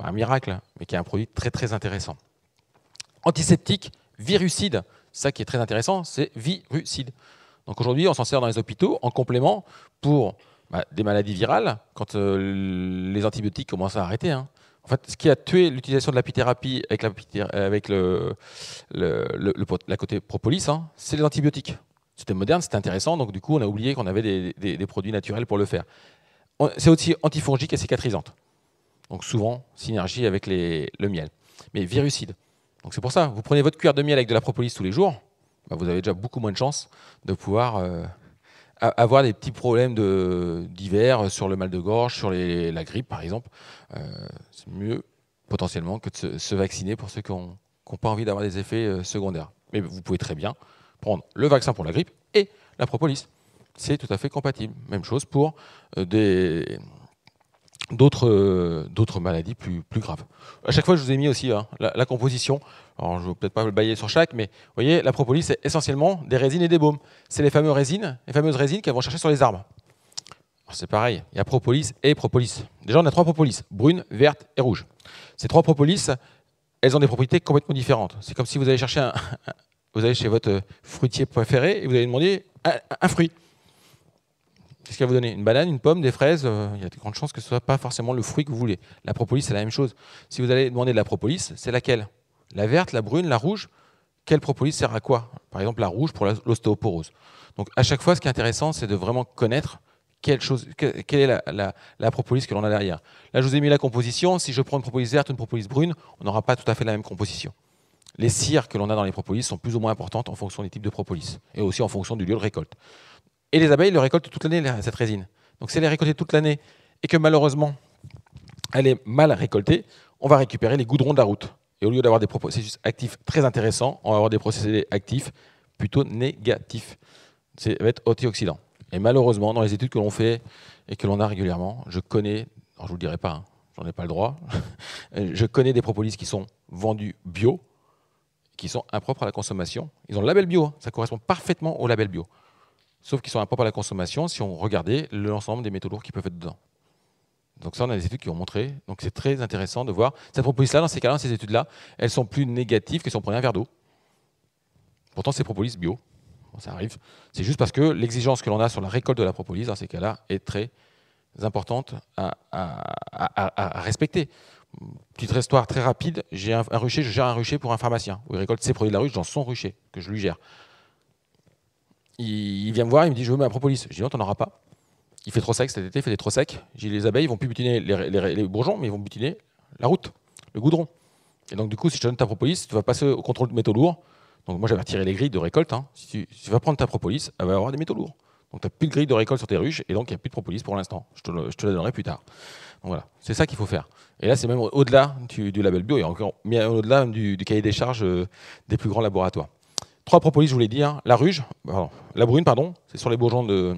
un miracle, mais qui est un produit très très intéressant. Antiseptique, virucide, ça qui est très intéressant, c'est virucide. Donc aujourd'hui, on s'en sert dans les hôpitaux en complément pour bah, des maladies virales, quand euh, les antibiotiques commencent à arrêter. Hein. En fait, ce qui a tué l'utilisation de l'apithérapie avec, la, avec le, la côté propolis, hein, c'est les antibiotiques. C'était moderne, c'était intéressant, donc du coup, on a oublié qu'on avait des, produits naturels pour le faire. C'est aussi antifongique et cicatrisante. Donc souvent, synergie avec le miel. Mais virucide. Donc c'est pour ça, vous prenez votre cuillère de miel avec de la propolis tous les jours, bah, vous avez déjà beaucoup moins de chances de pouvoir euh, avoir des petits problèmes d'hiver euh, sur le mal de gorge, sur la grippe par exemple. Euh, c'est mieux potentiellement que de se, se vacciner pour ceux qui n'ont pas envie d'avoir des effets secondaires. Mais vous pouvez très bien prendre le vaccin pour la grippe et la propolis. C'est tout à fait compatible. Même chose pour des, euh, d'autres maladies plus, graves. À chaque fois, je vous ai mis aussi hein, la, composition. je ne vais peut-être pas le bailler sur chaque, mais voyez, la propolis, c'est essentiellement des résines et des baumes. C'est les, fameuses résines, les fameuses résines qu'elles vont chercher sur les arbres. C'est pareil, il y a propolis et propolis. Déjà, on a trois propolis, brune, verte et rouge. Ces trois propolis, elles ont des propriétés complètement différentes. C'est comme si vous allez chercher un, vous allez chez votre euh, fruitier préféré et vous allez demander un fruit. Qu'est-ce qu'elle va vous donner Une banane, une pomme, des fraises euh, Il y a de grandes chances que ce ne soit pas forcément le fruit que vous voulez. La propolis, c'est la même chose. Si vous allez demander de la propolis, c'est laquelle La verte, la brune, la rouge Quelle propolis sert à quoi Par exemple, la rouge pour l'ostéoporose. Donc à chaque fois, ce qui est intéressant, c'est de vraiment connaître quelle, chose, quelle est la, propolis que l'on a derrière. Là, je vous ai mis la composition. Si je prends une propolis verte, ou une propolis brune, on n'aura pas tout à fait la même composition. Les cires que l'on a dans les propolis sont plus ou moins importantes en fonction des types de propolis et aussi en fonction du lieu de récolte. Et les abeilles le récoltent toute l'année, cette résine. Donc si elle est récoltée toute l'année et que malheureusement elle est mal récoltée, on va récupérer les goudrons de la route. Et au lieu d'avoir des processus actifs très intéressants, on va avoir des processus actifs plutôt négatifs. Ça va être antioxydant. Et malheureusement, dans les études que l'on fait et que l'on a régulièrement, je connais, je ne vous le dirai pas, je hein, j'en ai pas le droit, je connais des propolis qui sont vendus bio, qui sont impropres à la consommation. Ils ont le label bio, hein. ça correspond parfaitement au label bio sauf qu'ils sont impropres à la consommation si on regardait l'ensemble des métaux lourds qui peuvent être dedans. Donc ça, on a des études qui ont montré. Donc c'est très intéressant de voir. Cette propolis-là, dans ces cas-là, ces études-là, elles sont plus négatives que si on prenait un verre d'eau. Pourtant, c'est propolis bio. ça arrive. C'est juste parce que l'exigence que l'on a sur la récolte de la propolis, dans ces cas-là, est très importante à, respecter. Petite histoire très rapide. J'ai un, rucher, je gère un rucher pour un pharmacien il récolte ses produits de la ruche dans son rucher que je lui gère il, vient me voir, il me dit Je veux ma propolis. Je dis Non, tu n'en auras pas. Il fait trop sec cet été, il fait trop sec. J'ai les abeilles, vont plus butiner les, bourgeons, mais ils vont butiner la route, le goudron. Et donc, du coup, si je te donne ta propolis, tu vas passer au contrôle de métaux lourds. Donc, moi, j'avais retiré les grilles de récolte. Hein. Si, tu, vas prendre ta propolis, elle va avoir des métaux lourds. Donc, tu n'as plus de grilles de récolte sur tes ruches, et donc, il n'y a plus de propolis pour l'instant. Je te, la donnerai plus tard. Donc, voilà, c'est ça qu'il faut faire. Et là, c'est même au-delà du, label bio, et encore au-delà du, cahier des charges euh, des plus grands laboratoires. Trois propolis, je vous l'ai dit, hein. la ruge, la brune, pardon, c'est sur les bourgeons de,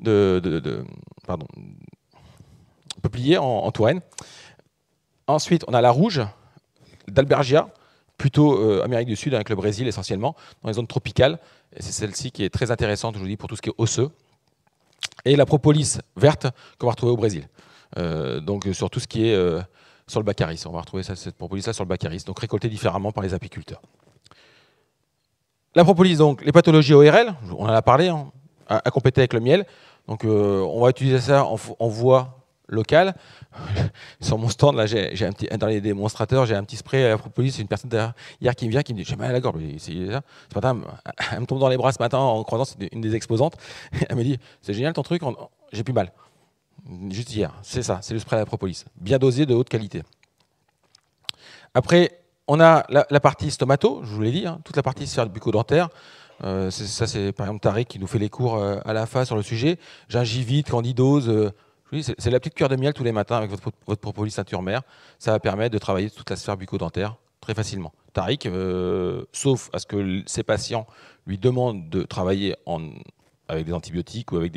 de, peupliers en, Touraine. Ensuite, on a la rouge d'Albergia, plutôt euh, Amérique du Sud avec le Brésil essentiellement, dans les zones tropicales. C'est celle-ci qui est très intéressante, je vous dis, pour tout ce qui est osseux. Et la propolis verte qu'on va retrouver au Brésil. Euh, donc sur tout ce qui est euh, sur le bacaris, On va retrouver cette propolis-là sur le bacaris. donc récoltée différemment par les apiculteurs. La propolis, donc, les pathologies ORL, on en a parlé, hein, à, compéter compléter avec le miel. Donc, euh, on va utiliser ça en, voie locale. Sur mon stand, là, j'ai un petit, dans les démonstrateurs, j'ai un petit spray à la propolis. Une personne hier qui me vient, qui me dit J'ai mal à la gorge. Ça. Ce matin, elle me tombe dans les bras ce matin en croisant une des exposantes. Elle me dit C'est génial ton truc, j'ai plus mal. Juste hier, c'est ça, c'est le spray à la propolis. Bien dosé, de haute qualité. Après, on a la, partie stomato, je vous l'ai dit, hein, toute la partie sphère bucco-dentaire. Euh, ça, c'est par exemple Tariq qui nous fait les cours euh, à la fin sur le sujet. Gingivite, candidose. Euh, c'est la petite cure de miel tous les matins avec votre, votre propolis ceinture mère. Ça va permettre de travailler toute la sphère bucco très facilement. Tariq, sauf à ce que ses patients lui demandent de travailler avec des antibiotiques ou avec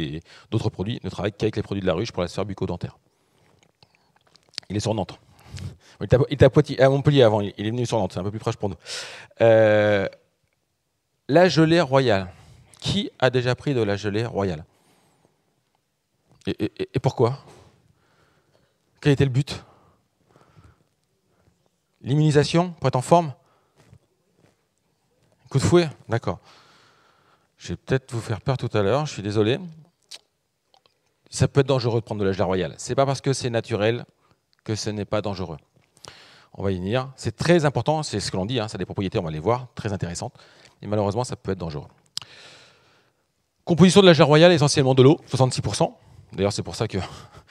d'autres produits, ne travaille qu'avec les produits de la ruche pour la sphère bucco Il est sur Nantes. Il à, Montpellier avant, il est venu sur Nantes, c'est un peu plus proche pour nous. Euh, la gelée royale. Qui a déjà pris de la gelée royale et, pourquoi Quel était le but L'immunisation pour être en forme Coup de fouet D'accord. Je vais peut-être vous faire peur tout à l'heure, je suis désolé. Ça peut être dangereux de prendre de la gelée royale. C'est pas parce que c'est naturel que ce n'est pas dangereux. On va y venir. C'est très important, c'est ce que l'on dit, hein, ça a des propriétés, on va les voir, très intéressantes. Et malheureusement, ça peut être dangereux. Composition de la gel royale, essentiellement de l'eau, 66%. D'ailleurs, c'est pour ça que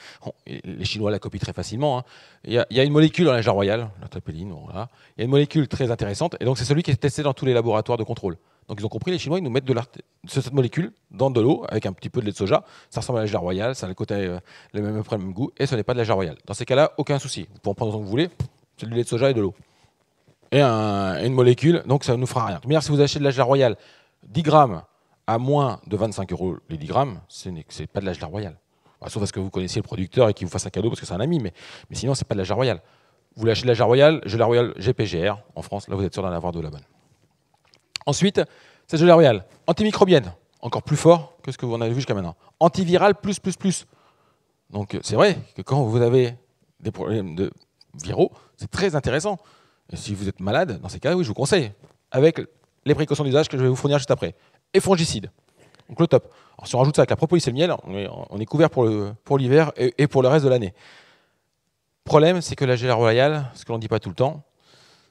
les Chinois la copient très facilement. Hein. Il, y a, une molécule dans la gel royale, la trapéline, il y a une molécule très intéressante, et donc c'est celui qui est testé dans tous les laboratoires de contrôle. Donc ils ont compris, les Chinois, ils nous mettent de cette molécule dans de l'eau avec un petit peu de lait de soja. Ça ressemble à la royale, ça a le côté, euh, le même, goût, et ce n'est pas de la royale. Dans ces cas-là, aucun souci. Vous pouvez en prendre autant que vous voulez, c'est du lait de soja et de l'eau. Et une molécule, donc ça ne nous fera rien. Mais si vous achetez de la royale, 10 grammes à moins de 25 euros les 10 grammes, ce n'est pas de la royale. Bah, sauf parce que vous connaissez le producteur et qu'il vous fasse un cadeau parce que c'est un ami, mais, sinon sinon, n'est pas de la royale. Vous l'achetez de la je royale, la royale GPGR en France, là vous êtes sûr d'en avoir de la bonne. Ensuite, c'est gelée royale. Antimicrobienne, encore plus fort que ce que vous en avez vu jusqu'à maintenant. antivirale plus, plus, plus. Donc c'est vrai que quand vous avez des problèmes de viraux, c'est très intéressant. si vous êtes malade, dans ces cas, oui, je vous conseille, avec les précautions d'usage que je vais vous fournir juste après. Et fongicide, donc le top. Alors, si on rajoute ça avec la propolis et le miel, on est, couvert pour l'hiver et, pour le reste de l'année. Problème, c'est que la gelée royale, ce que l'on ne dit pas tout le temps,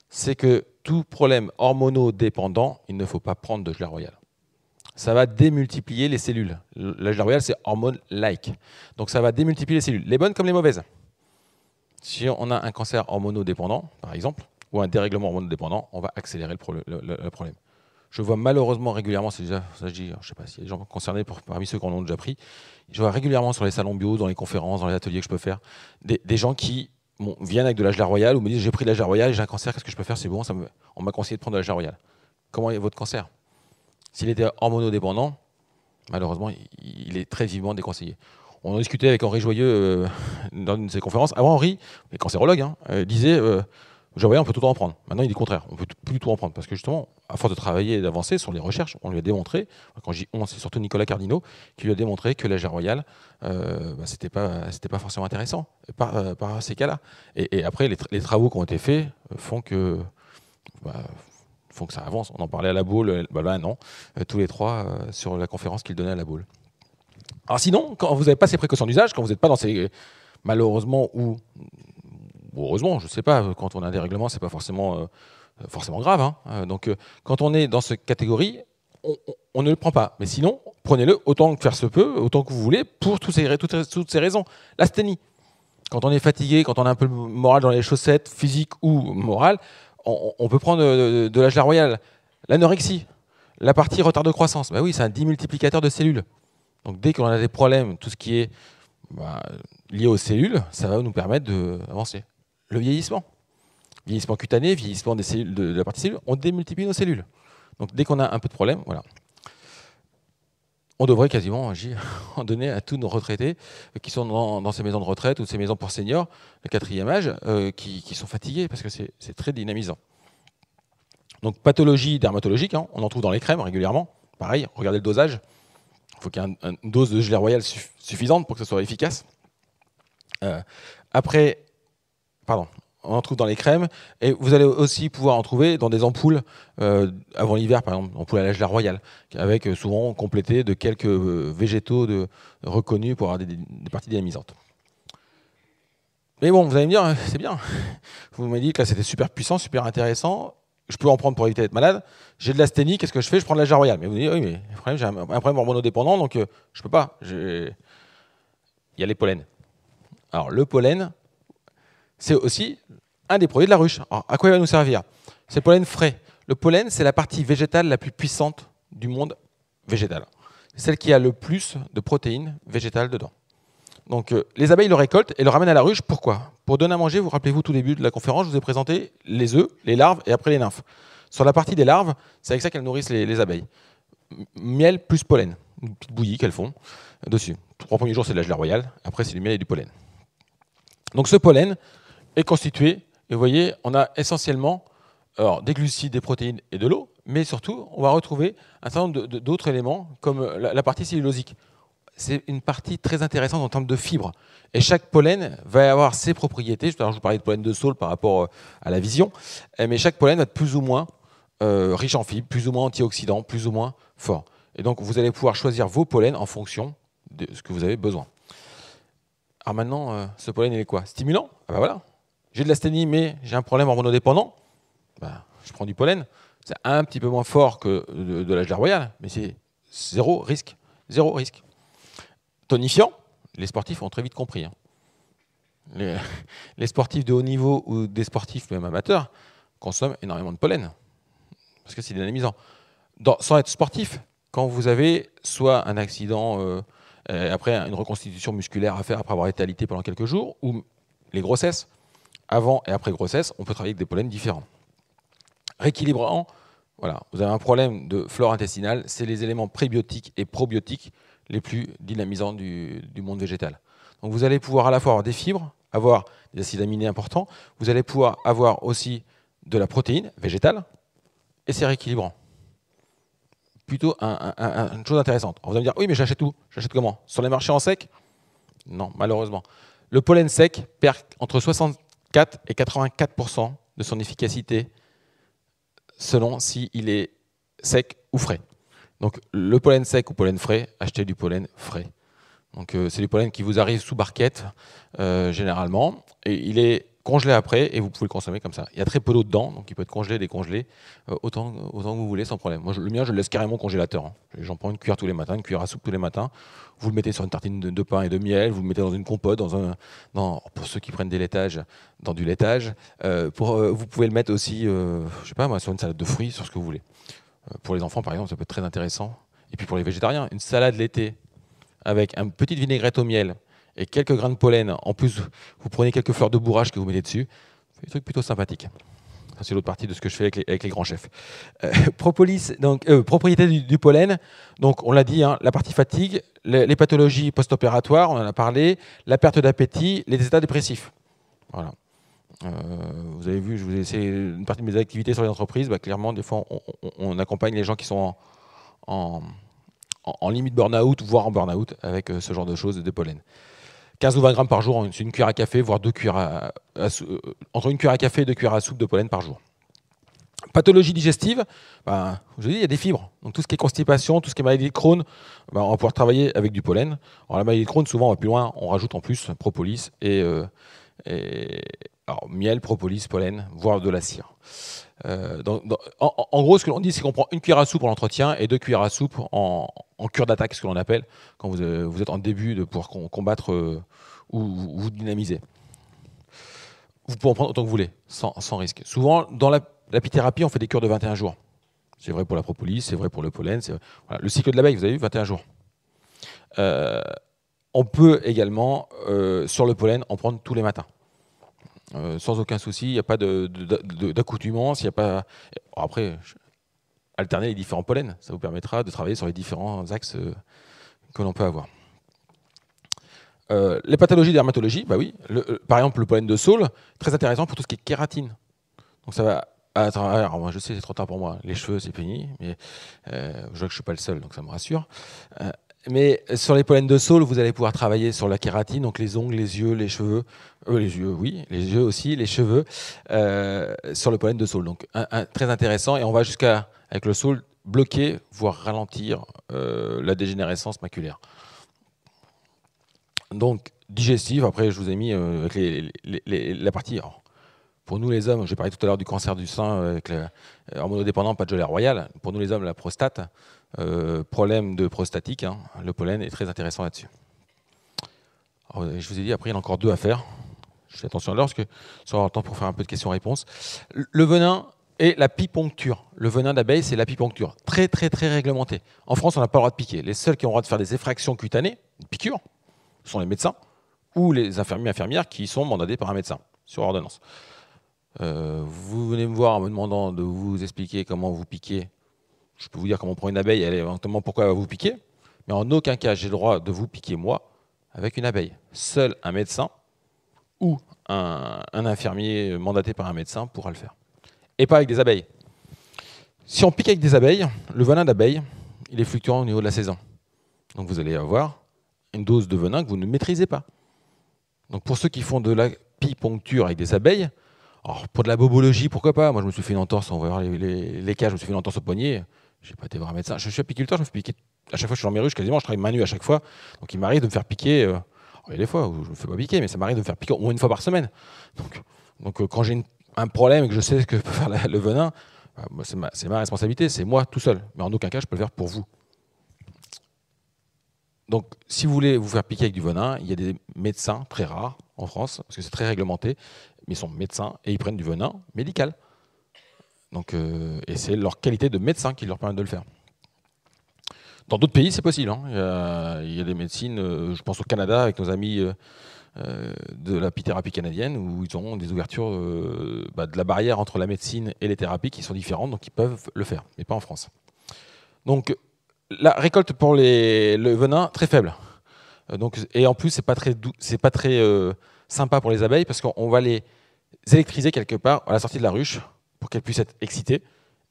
c'est que tout problème hormono-dépendant, il ne faut pas prendre de gel royale. Ça va démultiplier les cellules. La gel royale, c'est hormone-like. Donc ça va démultiplier les cellules, les bonnes comme les mauvaises. Si on a un cancer hormonodépendant, par exemple, ou un dérèglement hormonodépendant, on va accélérer le, problème. Je vois malheureusement régulièrement, c'est déjà, ça je sais pas s'il y a des gens concernés pour, parmi ceux qu'on a déjà pris, je vois régulièrement sur les salons bio, dans les conférences, dans les ateliers que je peux faire, des gens qui viennent avec de la royal ou me disent j'ai pris de la royale, j'ai un cancer, qu'est-ce que je peux faire C'est bon, ça on m'a conseillé de prendre de l'âge royale. Comment est votre cancer S'il était hormonodépendant, malheureusement, il est très vivement déconseillé. On en discutait avec Henri Joyeux euh, dans une de ses conférences. Avant, Henri, le cancérologue, hein, euh, disait euh, on peut tout en prendre. Maintenant, il dit contraire. On ne peut plus tout en prendre. Parce que justement, à force de travailler et d'avancer sur les recherches, on lui a démontré, quand je dis on, c'est surtout Nicolas Cardino, qui lui a démontré que la royal, royale, euh, bah, c'était pas, c'était pas forcément intéressant par, euh, ces cas-là. Et, après, les, travaux qui ont été faits font que. Bah, que ça avance. On en parlait à la boule, euh, bah non, euh, tous les trois sur la conférence qu'il donnait à la boule. Alors sinon, quand vous n'avez pas ces précautions d'usage, quand vous n'êtes pas dans ces malheureusement où heureusement, je ne sais pas, euh, quand on a des règlements, ce n'est pas forcément, euh, euh, forcément grave. Hein. Donc, quand on est dans cette catégorie, on, ne le prend pas. Mais sinon, prenez-le autant que faire se peut, autant que vous voulez, pour toutes ces, toutes, toutes ces raisons. L'asthénie, quand on est fatigué, quand on a un peu le moral dans les chaussettes, physique ou moral, on, peut prendre de, l'âge la royale. L'anorexie, la partie retard de croissance, bah oui, c'est un démultiplicateur de cellules. Donc dès qu'on a des problèmes, tout ce qui est bah, lié aux cellules, ça va nous permettre d'avancer le vieillissement. Vieillissement cutané, vieillissement des cellules, de, la partie cellule, on démultiplie nos cellules. Donc dès qu'on a un peu de problème, voilà. On devrait quasiment en donner à tous nos retraités qui sont dans, ces maisons de retraite ou ces maisons pour seniors, le quatrième âge, euh, qui, sont fatigués parce que c'est très dynamisant. Donc pathologie dermatologique, hein, on en trouve dans les crèmes régulièrement. Pareil, regardez le dosage. Il faut qu'il y ait une dose de gelée royale suffisante pour que ce soit efficace. Euh, après, on en trouve dans les crèmes. Et vous allez aussi pouvoir en trouver dans des ampoules euh, avant l'hiver, par exemple, ampoules à l'âge la royale, avec euh, souvent complété de quelques euh, végétaux de, reconnus pour avoir des, parties dynamisantes. Mais bon, vous allez me dire, c'est bien. Vous m'avez dit que là, c'était super puissant, super intéressant. Je peux en prendre pour éviter d'être malade. J'ai de l'asthénie, qu'est-ce que je fais Je prends de la royale. Mais vous me dites, oui, mais j'ai un, problème hormonodépendant, donc je ne peux pas. Il y a les pollens. Alors, le pollen, c'est aussi un des produits de la ruche. Alors, à quoi il va nous servir C'est le pollen frais. Le pollen, c'est la partie végétale la plus puissante du monde végétal. celle qui a le plus de protéines végétales dedans. Donc euh, les abeilles le récoltent et le ramènent à la ruche. Pourquoi Pour donner à manger, vous rappelez-vous tout début de la conférence, je vous ai présenté les œufs, les larves et après les nymphes. Sur la partie des larves, c'est avec ça qu'elles nourrissent les, abeilles. miel plus pollen, une petite bouillie qu'elles font dessus. Trois premiers jours, c'est de la gelée royale. Après, c'est du miel et du pollen. Donc ce pollen, est constitué, et vous voyez, on a essentiellement alors, des glucides, des protéines et de l'eau, mais surtout, on va retrouver un certain nombre d'autres éléments, comme la, partie cellulosique. C'est une partie très intéressante en termes de fibres. Et chaque pollen va avoir ses propriétés. je vous parlais de pollen de saule par rapport euh, à la vision, mais chaque pollen va être plus ou moins euh, riche en fibres, plus ou moins antioxydant, plus ou moins fort. Et donc, vous allez pouvoir choisir vos pollens en fonction de ce que vous avez besoin. Alors maintenant, euh, ce pollen, il est quoi Stimulant Ah ben voilà, j'ai de l'asthénie, mais j'ai un problème hormonodépendant, ben, je prends du pollen. C'est un petit peu moins fort que de, de la royale, mais c'est zéro risque. Zéro risque. Tonifiant, les sportifs ont très vite compris. Hein. Les, sportifs de haut niveau ou des sportifs même amateurs consomment énormément de pollen, parce que c'est dynamisant. sans être sportif, quand vous avez soit un accident, euh, après une reconstitution musculaire à faire après avoir été alité pendant quelques jours, ou les grossesses, avant et après grossesse, on peut travailler avec des pollens différents. Rééquilibrant, voilà, vous avez un problème de flore intestinale, c'est les éléments prébiotiques et probiotiques les plus dynamisants du, monde végétal. Donc vous allez pouvoir à la fois avoir des fibres, avoir des acides aminés importants, vous allez pouvoir avoir aussi de la protéine végétale, et c'est rééquilibrant. Plutôt une chose intéressante. Vous allez me dire, oui, mais j'achète tout. J'achète comment Sur les marchés en sec Non, malheureusement. Le pollen sec perd entre 60 4 et 84 de son efficacité selon s'il est sec ou frais. Donc le pollen sec ou pollen frais, achetez du pollen frais. Donc euh, c'est du pollen qui vous arrive sous barquette euh, généralement et il est congelé après et vous pouvez le consommer comme ça. Il y a très peu d'eau dedans, donc il peut être congelé, décongelé euh, autant, autant que vous voulez sans problème. Moi, le mien, je le laisse carrément au congélateur. Hein. J'en prends une cuillère tous les matins, une cuillère à soupe tous les matins. Vous le mettez sur une tartine de, pain et de miel, vous le mettez dans une compote, dans un, pour ceux qui prennent des laitages, dans du laitage. Euh, pour, euh, vous pouvez le mettre aussi, je sais pas moi, sur une salade de fruits, sur ce que vous voulez. pour les enfants, par exemple, ça peut être très intéressant. Et puis pour les végétariens, une salade l'été avec une petite vinaigrette au miel et quelques grains de pollen. En plus, vous prenez quelques fleurs de bourrage que vous mettez dessus. C'est des trucs plutôt sympathiques. C'est l'autre partie de ce que je fais avec les, grands chefs. Euh, propolis, donc, euh, propriété du, pollen, donc on l'a dit, hein, la partie fatigue, les, pathologies post-opératoires, on en a parlé, la perte d'appétit, les états dépressifs. Voilà. Euh, vous avez vu, je vous ai essayé une partie de mes activités sur les entreprises. Bah, clairement, des fois, on, accompagne les gens qui sont en, en limite burn-out, voire en burn-out, avec ce genre de choses, de pollen. 15 ou 20 grammes par jour, c'est une cuillère à café, voire deux cuillères euh, entre une cuillère à café et deux cuillères à soupe de pollen par jour. Pathologie digestive, bah, je vous dis, il y a des fibres. Donc tout ce qui est constipation, tout ce qui est maladie de Crohn, bah, on va pouvoir travailler avec du pollen. Alors la maladie de Crohn, souvent on va plus loin, on rajoute en plus propolis et, euh, miel, propolis, pollen, voire de la cire. Euh, en, gros, ce que l'on dit, c'est qu'on prend une cuillère à soupe pour l'entretien et deux cuillères à soupe en, en cure d'attaque, ce que l'on appelle, quand vous, euh, êtes en début de pouvoir combattre euh, ou vous dynamiser. Vous pouvez en prendre autant que vous voulez, sans, risque. Souvent, dans l'apithérapie, on fait des cures de 21 jours. C'est vrai pour la propolis, c'est vrai pour le pollen. Le cycle de la l'abeille, vous avez vu, 21 jours. Euh, on peut également, sur le pollen, en prendre tous les matins. sans aucun souci, il n'y a pas d'accoutumance, pas... après, alterner les différents pollens. Ça vous permettra de travailler sur les différents axes euh, que l'on peut avoir. Euh, les pathologies dermatologie, bah oui. Euh, par exemple, le pollen de saule, très intéressant pour tout ce qui est kératine. Donc ça va à ah, ah, je sais c'est trop tard pour moi, les cheveux c'est fini, mais je vois que je suis pas le seul, donc ça me rassure. Mais sur les pollens de saule, vous allez pouvoir travailler sur la kératine, donc les ongles, les yeux, les cheveux, euh, les yeux, oui, les yeux aussi, les cheveux, euh, sur le pollen de saule. Donc très intéressant, et on va jusqu'à, avec le saule, bloquer, voire ralentir euh, la dégénérescence maculaire. Donc digestive, après je vous ai mis la partie... Oh, pour nous les hommes, j'ai parlé tout à l'heure du cancer du sein en le hormonodépendant, pas de gelée royale. Pour nous les hommes, la prostate. Euh, problème de prostatique, hein. le pollen est très intéressant là-dessus. Je vous ai dit, après, il y en a encore deux à faire. Je fais attention à l'heure, parce que ça aura le temps pour faire un peu de questions-réponses. Le venin et la piponcture. Le venin d'abeille, c'est la piponcture. Très, très, très réglementé. En France, on n'a pas le droit de piquer. Les seuls qui ont le droit de faire des effractions cutanées, une piqûre, sont les médecins ou les infirmiers infirmières qui sont mandatés par un médecin sur ordonnance. Euh, vous venez me voir en me demandant de vous expliquer comment vous piquez je peux vous dire comment on prend une abeille, elle est éventuellement pourquoi elle va vous piquer, mais en aucun cas j'ai le droit de vous piquer moi avec une abeille. Seul un médecin ou un, infirmier mandaté par un médecin pourra le faire. Et pas avec des abeilles. Si on pique avec des abeilles, le venin d'abeille, il est fluctuant au niveau de la saison. Donc vous allez avoir une dose de venin que vous ne maîtrisez pas. Donc pour ceux qui font de la piponcture avec des abeilles, pour de la bobologie, pourquoi pas Moi je me suis fait une entorse, on va voir les, les cas, je me suis fait une entorse au poignet j'ai pas été voir un médecin. Je suis apiculteur, je me fais piquer. À chaque fois, je suis dans mes ruches, quasiment, je travaille main à chaque fois. Donc, il m'arrive de me faire piquer. Euh, oh, il y a des fois où je me fais pas piquer, mais ça m'arrive de me faire piquer au moins une fois par semaine. Donc, donc euh, quand j'ai un problème et que je sais que peut faire le venin, bah, c'est ma, ma, responsabilité, c'est moi tout seul. Mais en aucun cas, je peux le faire pour vous. Donc, si vous voulez vous faire piquer avec du venin, il y a des médecins très rares en France, parce que c'est très réglementé, mais ils sont médecins et ils prennent du venin médical. Donc, euh, et c'est leur qualité de médecin qui leur permet de le faire. Dans d'autres pays, c'est possible. Hein. Il, y a, des médecines, euh, je pense au Canada, avec nos amis euh, de la pithérapie canadienne, où ils ont des ouvertures bah, de la barrière entre la médecine et les thérapies qui sont différentes, donc ils peuvent le faire, mais pas en France. Donc, la récolte pour les, le venin, très faible. et en plus, c'est pas très, doux, pas très sympa pour les abeilles, parce qu'on va les électriser quelque part à la sortie de la ruche pour qu'elle puisse être excitée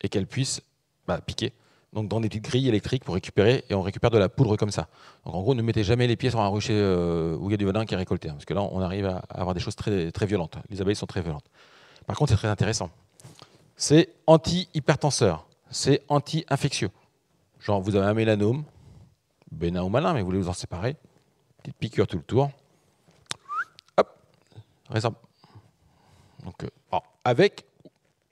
et qu'elle puisse bah, piquer. Donc dans des petites grilles électriques pour récupérer, et on récupère de la poudre comme ça. Donc en gros, ne mettez jamais les pieds sur un rocher euh, où il y a du venin qui est récolté, hein, parce que là, on arrive à avoir des choses très, très violentes. Les abeilles sont très violentes. Par contre, c'est très intéressant. C'est anti-hypertenseur, c'est anti-infectieux. Genre, vous avez un mélanome, bénin ou malin, mais vous voulez vous en séparer, petite piqûre tout le tour, hop, résorbe. Donc, euh, ah, avec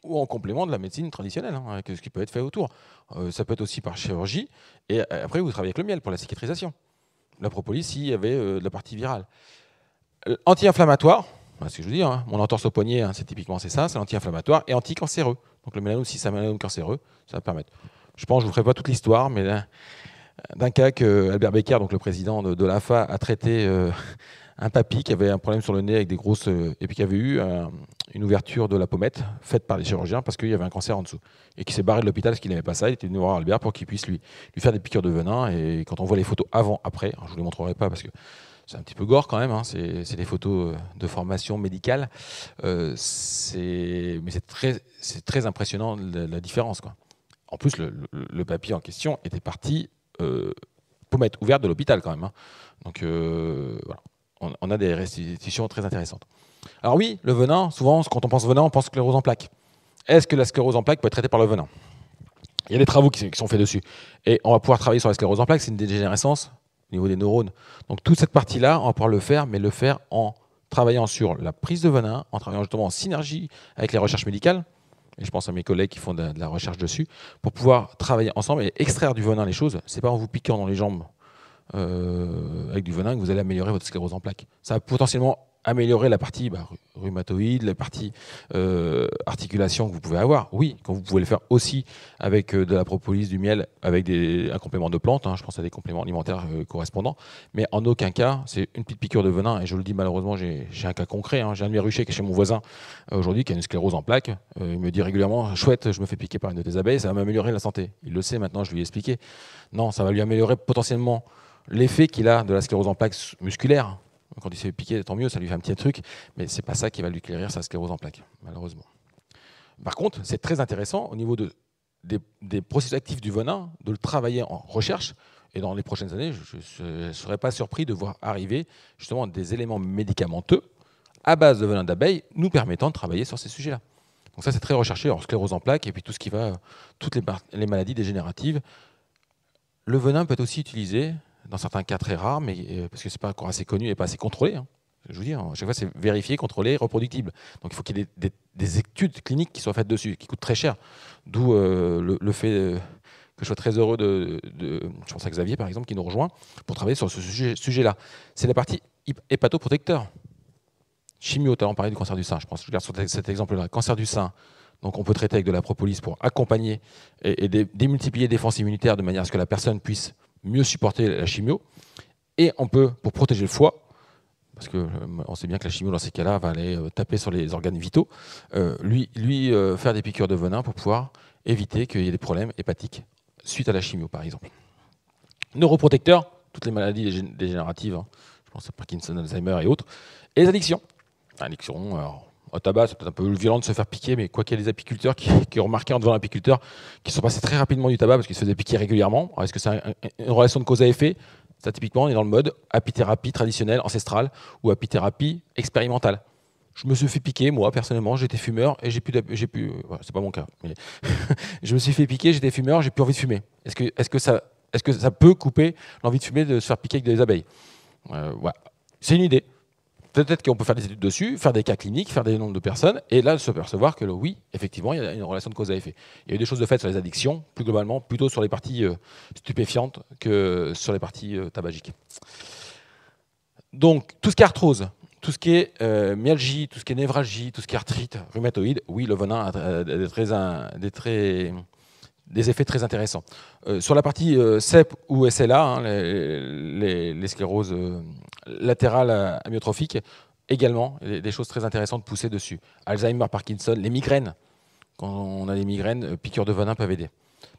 ou en complément de la médecine traditionnelle, hein, avec ce qui peut être fait autour. Euh, ça peut être aussi par chirurgie, et euh, après vous travaillez avec le miel pour la cicatrisation. La propolis, s'il y avait euh, de la partie virale. Anti-inflammatoire, bah, c'est ce que je veux dire, hein, mon entorse au poignet, hein, c'est typiquement c'est ça, c'est l'anti-inflammatoire, et anti-cancéreux. Donc le mélanome, si c'est un mélanome cancéreux, ça va permettre. Je pense, je ne vous ferai pas toute l'histoire, mais d'un cas que Albert Becker, donc le président de, l'AFA, a traité un papy qui avait un problème sur le nez avec des grosses. Euh, et puis qui avait eu une ouverture de la pommette faite par les chirurgiens parce qu'il y avait un cancer en dessous. Et qui s'est barré de l'hôpital parce qu'il n'aimait pas ça. Il était venu voir Albert pour qu'il puisse lui, lui faire des piqûres de venin. Et quand on voit les photos avant, après, je ne vous les montrerai pas parce que c'est un petit peu gore quand même, hein, c'est des photos euh, de formation médicale, euh, mais c'est très, très impressionnant la, différence. Quoi. En plus, le, le, papy en question était parti euh, Pommette ouverte de l'hôpital quand même. Hein. Donc voilà on, a des restitutions très intéressantes. Alors oui, le venin, souvent, quand on pense venin, on pense sclérose en plaques. Est-ce que la sclérose en plaque peut être traitée par le venin Il y a des travaux qui, sont faits dessus. Et on va pouvoir travailler sur la sclérose en plaque. c'est une dégénérescence au niveau des neurones. Donc toute cette partie-là, on va pouvoir le faire, mais le faire en travaillant sur la prise de venin, en travaillant justement en synergie avec les recherches médicales, et je pense à mes collègues qui font de, la recherche dessus, pour pouvoir travailler ensemble et extraire du venin les choses. C'est pas en vous piquant dans les jambes euh, avec du venin que vous allez améliorer votre sclérose en plaque, Ça va potentiellement améliorer la partie bah, rhumatoïde, la partie euh, articulation que vous pouvez avoir. Oui, quand vous pouvez le faire aussi avec euh, de la propolis, du miel, avec des, un complément de plantes. Hein, je pense à des compléments alimentaires correspondants. Mais en aucun cas, c'est une petite piqûre de venin. Et je le dis malheureusement, j'ai un cas concret. Hein. j'ai un de mes qui est chez mon voisin aujourd'hui, qui a une sclérose en plaque. il me dit régulièrement Chouette, je me fais piquer par une de tes abeilles, ça va m'améliorer la santé. Il le sait maintenant, je lui ai expliqué. Non, ça va lui améliorer potentiellement l'effet qu'il a de la sclérose en plaques musculaire, quand il s'est piqué, tant mieux, ça lui fait un petit truc, mais c'est pas ça qui va lui guérir sa sclérose en plaques, malheureusement. Par contre, c'est très intéressant au niveau de, des, des, processus actifs du venin, de le travailler en recherche. Et dans les prochaines années, je ne serais pas surpris de voir arriver justement des éléments médicamenteux à base de venin d'abeille nous permettant de travailler sur ces sujets-là. Donc ça, c'est très recherché en sclérose en plaques et puis tout ce qui va, toutes les, les maladies dégénératives. Le venin peut être aussi utilisé dans certains cas très rares, mais, euh, parce que ce n'est pas encore assez connu et pas assez contrôlé. Hein. Je vous dis. à chaque fois, c'est vérifié, contrôlé, reproductible. Donc il faut qu'il y ait des, études cliniques qui soient faites dessus, qui coûtent très cher. D'où euh, le, fait euh, que je sois très heureux de, Je pense à Xavier, par exemple, qui nous rejoint pour travailler sur ce sujet-là. c'est la partie hépatoprotecteur. Chimio, on parlait du cancer du sein, je pense. Je garde sur cet exemple-là. Cancer du sein. Donc on peut traiter avec de la propolis pour accompagner et, démultiplier défense immunitaire de manière à ce que la personne puisse mieux supporter la chimio. Et on peut, pour protéger le foie, parce qu'on euh, sait bien que la chimio dans ces cas-là va aller euh, taper sur les organes vitaux, euh, lui, lui faire des piqûres de venin pour pouvoir éviter qu'il y ait des problèmes hépatiques suite à la chimio, par exemple. Neuroprotecteur, toutes les maladies dégénératives, hein, je pense à Parkinson, Alzheimer et autres, et les addictions. Addictions, alors, au tabac, c'est peut-être un peu violent de se faire piquer, mais quoi qu'il y ait des apiculteurs qui, ont remarqué en devant l'apiculteur, qui sont passés très rapidement du tabac parce qu'ils se faisaient piquer régulièrement. Est-ce que c'est une relation de cause à effet Ça, typiquement, on est dans le mode apithérapie traditionnelle, ancestrale, ou apithérapie expérimentale. Je me suis fait piquer, moi, personnellement, j'étais fumeur et j'ai plus. J'ai euh, c'est pas mon cas. je me suis fait piquer, j'étais fumeur, j'ai plus envie de fumer. Est-ce que, est que, ça, est que ça peut couper l'envie de fumer, de se faire piquer avec des abeilles euh, C'est une idée. Peut-être qu'on peut faire des études dessus, faire des cas cliniques, faire des nombres de personnes, et là se percevoir que oui, effectivement, il y a une relation de cause à effet. Il y a eu des choses de fait sur les addictions, plus globalement, plutôt sur les parties euh, stupéfiantes que sur les parties euh, tabagiques. Donc, tout ce qui est arthrose, tout ce qui est euh, myalgie, tout ce qui est névralgie, tout ce qui est arthrite, rhumatoïde, oui, le venin a des, des, très, des effets très intéressants. sur la partie CEP ou SLA, hein, les, les, scléroses latéral euh, amyotrophique également des choses très intéressantes poussées dessus. Alzheimer, Parkinson, les migraines. Quand on a des migraines, euh, piqûres de venin peuvent aider.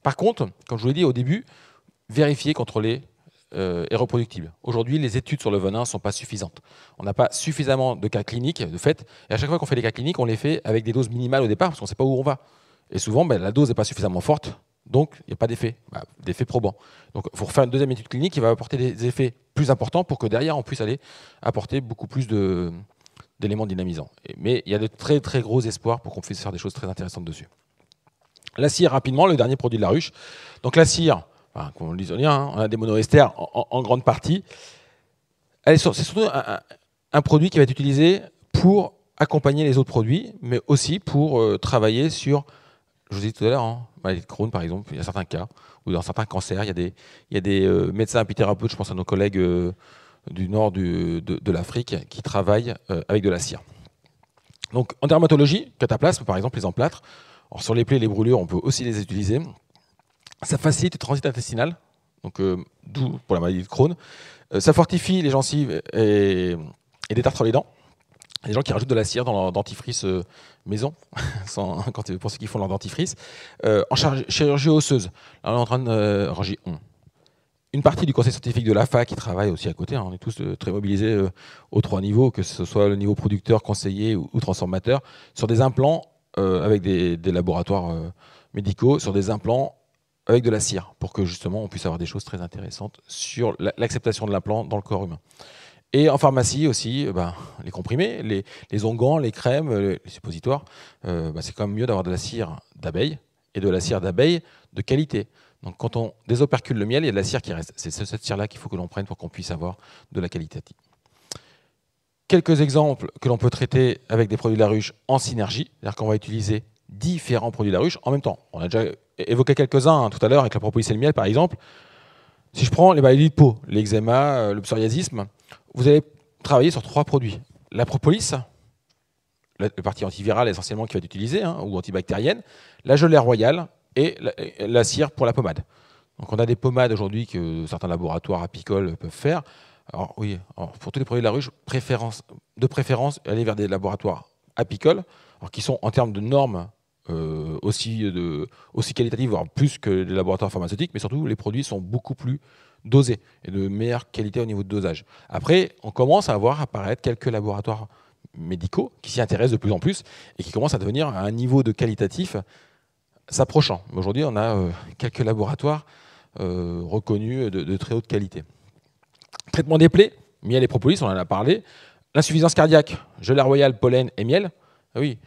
Par contre, comme je vous l'ai dit au début, vérifier, contrôler et euh, est reproductible. Aujourd'hui, les études sur le venin ne sont pas suffisantes. On n'a pas suffisamment de cas cliniques, de fait. Et à chaque fois qu'on fait des cas cliniques, on les fait avec des doses minimales au départ, parce qu'on ne sait pas où on va. Et souvent, ben, la dose n'est pas suffisamment forte donc, il n'y a pas d'effet, bah, probant. Donc, il faut une deuxième étude clinique qui va apporter des effets plus importants pour que derrière, on puisse aller apporter beaucoup plus d'éléments dynamisants. mais il y a de très, très gros espoirs pour qu'on puisse faire des choses très intéressantes dessus. La cire, rapidement, le dernier produit de la ruche. Donc, la cire, comme on le dise hein, on a des monoesters en, grande partie. C'est surtout un, produit qui va être utilisé pour accompagner les autres produits, mais aussi pour euh, travailler sur je vous ai tout à l'heure, hein, maladie de Crohn par exemple, il y a certains cas, ou dans certains cancers, il y a des, il des euh, médecins apithérapeutes, je pense à nos collègues euh, du nord de, l'Afrique, qui travaillent euh, avec de la cire. Donc en dermatologie, cataplasme par exemple, les emplâtres, sur les plaies les brûlures, on peut aussi les utiliser. Ça facilite le transit intestinal, donc d'où pour la maladie de Crohn. ça fortifie les gencives et, et détartre les dents des gens qui rajoutent de la cire dans leur dentifrice euh, maison, quand, pour ceux qui font leur dentifrice, euh, en chirurgie osseuse. Alors, on est en train de. Euh, une partie du conseil scientifique de laFA qui travaille aussi à côté, hein. on est tous très mobilisés aux trois niveaux, que ce soit le niveau producteur, conseiller ou, transformateur, sur des implants avec des, des laboratoires médicaux, sur des implants avec de la cire, pour que justement on puisse avoir des choses très intéressantes sur l'acceptation de l'implant dans le corps humain. Et en pharmacie aussi, euh, ben, les comprimés, les, les, les crèmes, euh, les suppositoires, euh, ben, c'est quand même mieux d'avoir de la cire d'abeille et de la cire d'abeille de qualité. Donc quand on désopercule le miel, il y a de la cire qui reste. C'est cette cire-là qu'il faut que l'on prenne pour qu'on puisse avoir de la qualité. Quelques exemples que l'on peut traiter avec des produits de la ruche en synergie, c'est-à-dire qu'on va utiliser différents produits de la ruche en même temps. On a déjà évoqué quelques-uns hein, tout à l'heure avec la propolis et le miel par exemple. Si je prends les maladies de peau, l'eczéma, le psoriasisme, vous allez travailler sur trois produits. La propolis, la partie antivirale essentiellement qui va être utilisée, hein, ou antibactérienne, la gelée royale et la, cire pour la pommade. Donc on a des pommades aujourd'hui que certains laboratoires apicoles peuvent faire. Alors oui, pour tous les produits de la ruche, préférence, de préférence aller vers des laboratoires apicoles, qui sont en termes de normes euh, aussi, de, aussi qualitatives, voire plus que les laboratoires pharmaceutiques, mais surtout les produits sont beaucoup plus dosé et de meilleure qualité au niveau de dosage. Après, on commence à voir apparaître quelques laboratoires médicaux qui s'y intéressent de plus en plus et qui commencent à devenir à un niveau de qualitatif s'approchant. Aujourd'hui, on a euh, quelques laboratoires euh, reconnus de, très haute qualité. Traitement des plaies, miel et propolis, on en a parlé. L'insuffisance cardiaque, gelée royale, pollen et miel. Ah oui,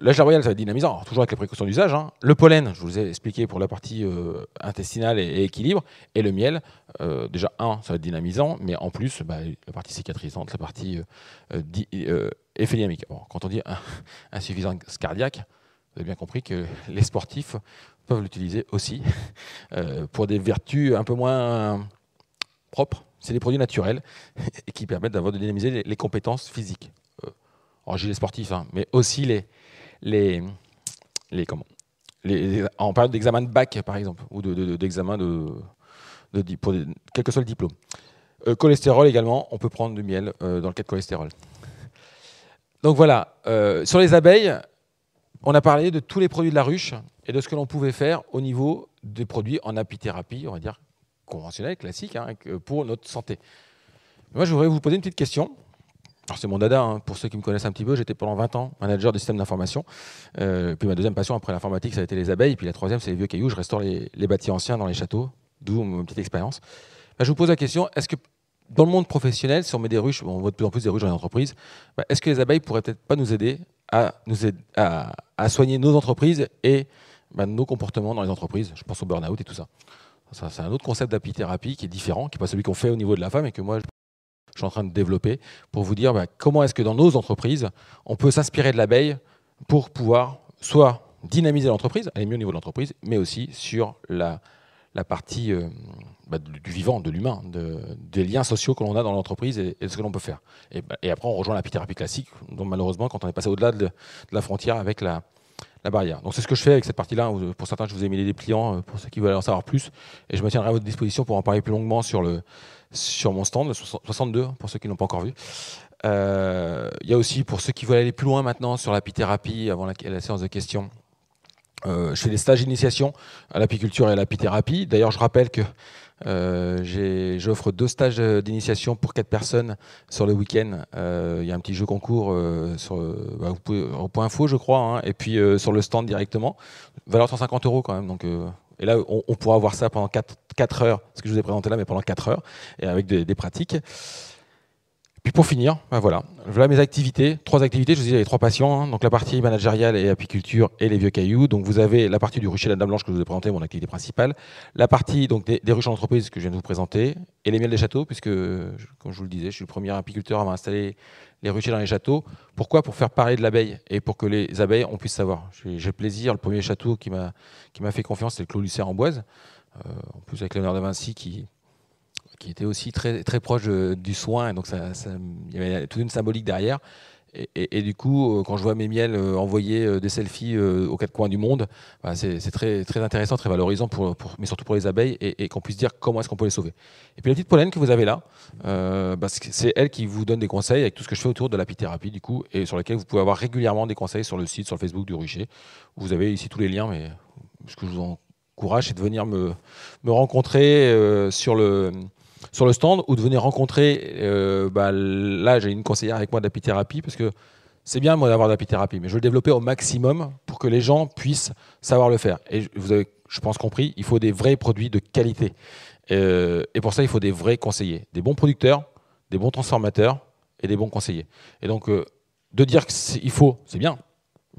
L'âge royal, ça va être dynamisant, toujours avec les précautions d'usage. Hein. Le pollen, je vous ai expliqué pour la partie euh, intestinale et, équilibre. Et le miel, euh, déjà, un, ça va être dynamisant, mais en plus, bah, la partie cicatrisante, la partie euh, euh dynamique. quand on dit insuffisance cardiaque, vous avez bien compris que les sportifs peuvent l'utiliser aussi pour des vertus un peu moins propres. C'est des produits naturels qui permettent d'avoir de dynamiser les, compétences physiques. En j'ai les sportifs, hein, mais aussi les, les, les, comment, en période d'examen de bac, par exemple, ou d'examen de, d'examen de, de, quel que soit le diplôme. Euh, cholestérol également, on peut prendre du miel euh, dans le cas de cholestérol. Donc voilà, euh, sur les abeilles, on a parlé de tous les produits de la ruche et de ce que l'on pouvait faire au niveau des produits en apithérapie, on va dire conventionnelle, classique, hein, pour notre santé. Moi, je voudrais vous poser une petite question. Alors c'est mon dada, hein. pour ceux qui me connaissent un petit peu, j'étais pendant 20 ans manager des système d'information. Euh, puis ma deuxième passion après l'informatique, ça a été les abeilles. Puis la troisième, c'est les vieux cailloux. Je restaure les, bâtiments bâtis anciens dans les châteaux, d'où ma petite expérience. Bah, je vous pose la question, est-ce que dans le monde professionnel, si on met des ruches, on voit de plus en plus des ruches dans les entreprises, bah, est-ce que les abeilles pourraient peut-être pas nous aider à, soigner nos entreprises et bah, nos comportements dans les entreprises Je pense au burn-out et tout ça. ça c'est un autre concept d'apithérapie qui est différent, qui n'est pas celui qu'on fait au niveau de la femme et que moi... Je en train de développer, pour vous dire bah, comment est-ce que dans nos entreprises, on peut s'inspirer de l'abeille pour pouvoir soit dynamiser l'entreprise, aller mieux au niveau de l'entreprise, mais aussi sur la, la partie euh, bah, du vivant, de l'humain, de, des liens sociaux que l'on a dans l'entreprise et, de ce que l'on peut faire. Bah, et, après, on rejoint la thérapie classique, donc malheureusement, quand on est passé au-delà de, la frontière avec la, la barrière. Donc c'est ce que je fais avec cette partie-là. Pour certains, je vous ai mis les dépliants, euh, pour ceux qui veulent en savoir plus, et je me tiendrai à votre disposition pour en parler plus longuement sur le, sur mon stand, le 62 pour ceux qui ne l'ont pas encore vu. Il euh, y a aussi pour ceux qui veulent aller plus loin maintenant sur l'apithérapie avant la, séance de questions. Euh, je fais des stages d'initiation à l'apiculture et à l'apithérapie. D'ailleurs, je rappelle que euh, j'offre deux stages d'initiation pour quatre personnes sur le week-end. Il y a un petit jeu concours bah, au point info, je crois, hein, et puis sur le stand directement. Valeur 150 euros quand même. Donc, et là, on, pourra voir ça pendant quatre 4 heures, ce que je vous ai présenté là, mais pendant 4 heures, et avec des, pratiques. Puis pour finir, ben voilà, voilà mes activités, trois activités, je vous dis, les trois patients, hein. donc la partie managériale et apiculture et les vieux cailloux. Donc vous avez la partie du rucher de la Dame Blanche que je vous ai présenté, mon activité principale, la partie donc des, des ruches en entreprise que je viens de vous présenter, et les miels des châteaux, puisque comme je vous le disais, je suis le premier apiculteur à installé les ruchers dans les châteaux. Pourquoi Pour faire parler de l'abeille et pour que les abeilles on puisse savoir. J'ai plaisir, le premier château qui m'a fait confiance, c'est le Clos Lucère Amboise. Euh, en plus avec Léonard de Vinci qui, qui était aussi très, très proche du soin, et donc ça, il y avait toute une symbolique derrière. Et, du coup, euh, quand je vois mes miels euh, envoyer des selfies aux quatre coins du monde, bah, c'est très, très intéressant, très valorisant, pour, mais surtout pour les abeilles, et, qu'on puisse dire comment est-ce qu'on peut les sauver. Et puis la petite pollen que vous avez là, bah, c'est elle qui vous donne des conseils avec tout ce que je fais autour de l'apithérapie, du coup, et sur laquelle vous pouvez avoir régulièrement des conseils sur le site, sur le Facebook du rucher. Vous avez ici tous les liens, mais ce que je vous en courage, et de venir me, me rencontrer euh, sur le sur le stand ou de venir rencontrer. Euh, bah, là, j'ai une conseillère avec moi d'apithérapie parce que c'est bien moi d'avoir d'apithérapie, mais je veux le développer au maximum pour que les gens puissent savoir le faire. Et vous avez, je pense, compris, il faut des vrais produits de qualité. Euh, et pour ça, il faut des vrais conseillers, des bons producteurs, des bons transformateurs et des bons conseillers. Et donc, de dire qu'il faut, c'est bien,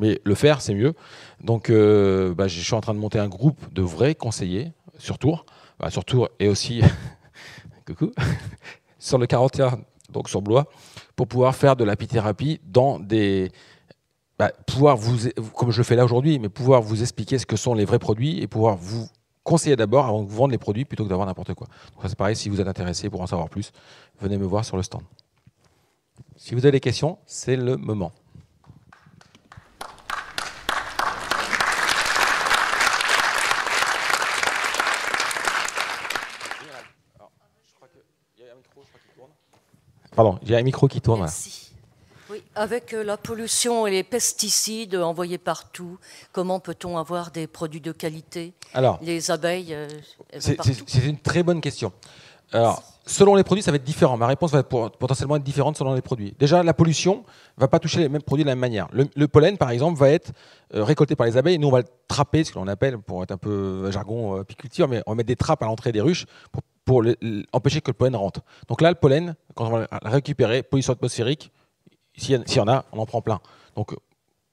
mais le faire, c'est mieux. Donc, euh, bah, je suis en train de monter un groupe de vrais conseillers sur Tours, bah, sur Tours et aussi coucou, sur le 41, donc sur Blois, pour pouvoir faire de l'apithérapie dans des. Bah, pouvoir vous, comme je le fais là aujourd'hui, mais pouvoir vous expliquer ce que sont les vrais produits et pouvoir vous conseiller d'abord avant de vous vendre les produits plutôt que d'avoir n'importe quoi. Donc, c'est pareil, si vous êtes intéressé pour en savoir plus, venez me voir sur le stand. Si vous avez des questions, c'est le moment. Pardon, j'ai un micro qui tourne. Merci. avec euh, la pollution et les pesticides euh, envoyés partout, comment peut-on avoir des produits de qualité les abeilles. Euh, c'est une très bonne question. Alors, selon les produits, ça va être différent. Ma réponse va potentiellement être différente selon les produits. Déjà, la pollution va pas toucher les mêmes produits de la même manière. Le, pollen, par exemple, va être euh, récolté par les abeilles. Nous, on va le trapper, ce que l'on appelle, pour être un peu euh, jargon euh, apiculture, mais on va mettre des trappes à l'entrée des ruches pour, empêcher que le pollen rentre. Donc là, le pollen, quand on va le récupérer, pollution atmosphérique, s'il y, y en a, on en prend plein. Donc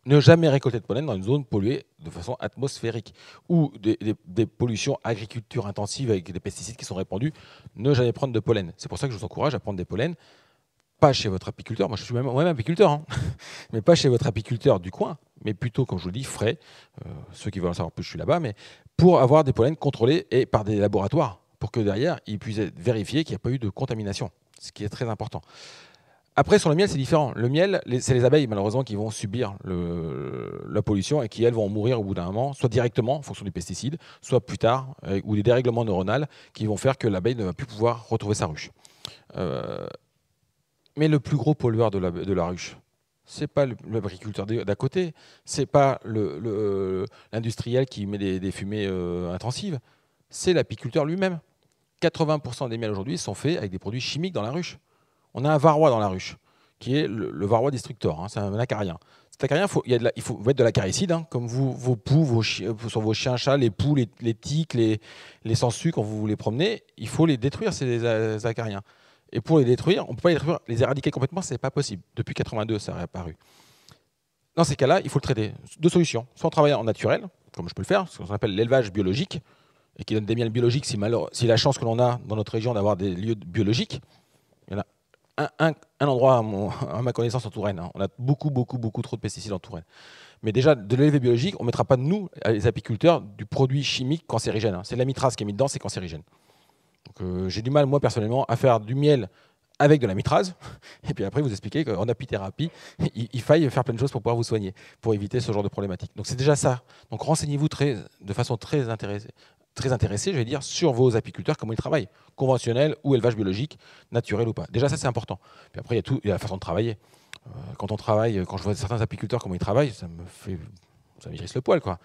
ne jamais récolter de pollen dans une zone polluée de façon atmosphérique ou des, pollutions agriculture intensive avec des pesticides qui sont répandus, ne jamais prendre de pollen. C'est pour ça que je vous encourage à prendre des pollens, pas chez votre apiculteur, moi je suis même, moi-même apiculteur, hein, mais pas chez votre apiculteur du coin, mais plutôt, comme je vous dis, frais. Euh, ceux qui veulent en savoir plus, je suis là-bas, mais pour avoir des pollens contrôlés et par des laboratoires, pour que derrière, ils puissent vérifier qu'il n'y a pas eu de contamination, ce qui est très important. Après, sur le miel, c'est différent. Le miel, c'est les abeilles, malheureusement, qui vont subir la pollution et qui, elles, vont mourir au bout d'un moment, soit directement en fonction du pesticide, soit plus tard, euh, ou des dérèglements neuronaux qui vont faire que l'abeille ne va plus pouvoir retrouver sa ruche. Euh, mais le plus gros pollueur de la, de la ruche, c'est pas l'agriculteur d'à côté, c'est pas l'industriel qui met des, fumées euh, intensives, c'est l'apiculteur lui-même. 80% des miels aujourd'hui sont faits avec des produits chimiques dans la ruche. On a un varroa dans la ruche, qui est le, varroa varrois destructor, hein, c'est un acarien. Cet acarien, faut, il faut être de l'acaricide, hein, comme vos poux, vos chiens, euh, sur vos chiens, chats, les poules, les, les tiques, les, les sangsues, quand vous les promenez, il faut les détruire, ces acariens. Et pour les détruire, on ne peut pas les détruire, les éradiquer complètement, ce n'est pas possible. Depuis 82, ça a réapparu. Dans ces cas-là, il faut le traiter. Deux solutions. Soit on travaille en naturel, comme je peux le faire, ce qu'on appelle l'élevage biologique, et qui donne des miels biologiques si, si la chance que l'on a dans notre région d'avoir des lieux biologiques. Il y en a un, endroit, à, ma connaissance, en Touraine. Hein. On a beaucoup, beaucoup, beaucoup trop de pesticides en Touraine. Mais déjà, de l'élevé biologique, on ne mettra pas, nous, euh, les apiculteurs, du produit chimique cancérigène. Hein. C'est de la qui est mise dedans, c'est cancérigène. Euh, j'ai du mal, moi, personnellement, à faire du miel avec de la mitrase, et puis après vous expliquez qu'en apithérapie, il, faille faire plein de choses pour pouvoir vous soigner, pour éviter ce genre de problématique. Donc c'est déjà ça. Donc renseignez-vous de façon très intéressée, très intéressé, je vais dire, sur vos apiculteurs, comment ils travaillent, conventionnel ou élevage biologique, naturel ou pas. Déjà, ça, c'est important. Puis après, il y, a tout, la façon de travailler. Euh, quand on travaille, euh, quand je vois certains apiculteurs, comment ils travaillent, ça me fait. ça le poil, quoi.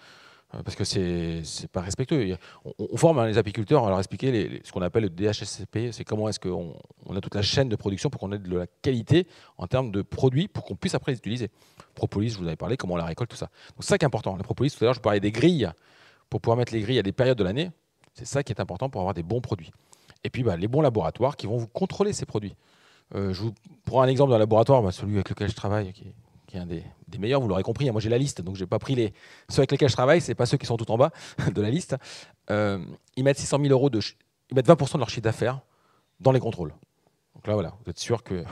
Euh, parce que c'est, c'est pas respectueux. On, forme hein, les apiculteurs, on leur expliquer les, ce qu'on appelle le DHSCP, c'est comment est-ce qu'on on a toute la chaîne de production pour qu'on ait de la qualité en termes de produits pour qu'on puisse après les utiliser. Propolis, je vous avais parlé, comment on la récolte, tout ça. Donc ça qui important. La propolis, tout à l'heure, je parlais des grilles pour pouvoir mettre les grilles à des périodes de l'année, c'est ça qui est important pour avoir des bons produits. Et puis bah, les bons laboratoires qui vont vous contrôler ces produits. Euh, je vous prends un exemple d'un laboratoire, bah, celui avec lequel je travaille, qui, est un des, meilleurs, vous l'aurez compris. Hein, moi j'ai la liste, donc je n'ai pas pris les ceux avec lesquels je travaille, Ce n'est pas ceux qui sont tout en bas de la liste. Euh, ils mettent 600 000 euros ils mettent 20% de leur chiffre d'affaires dans les contrôles. Donc là, voilà, vous êtes sûr que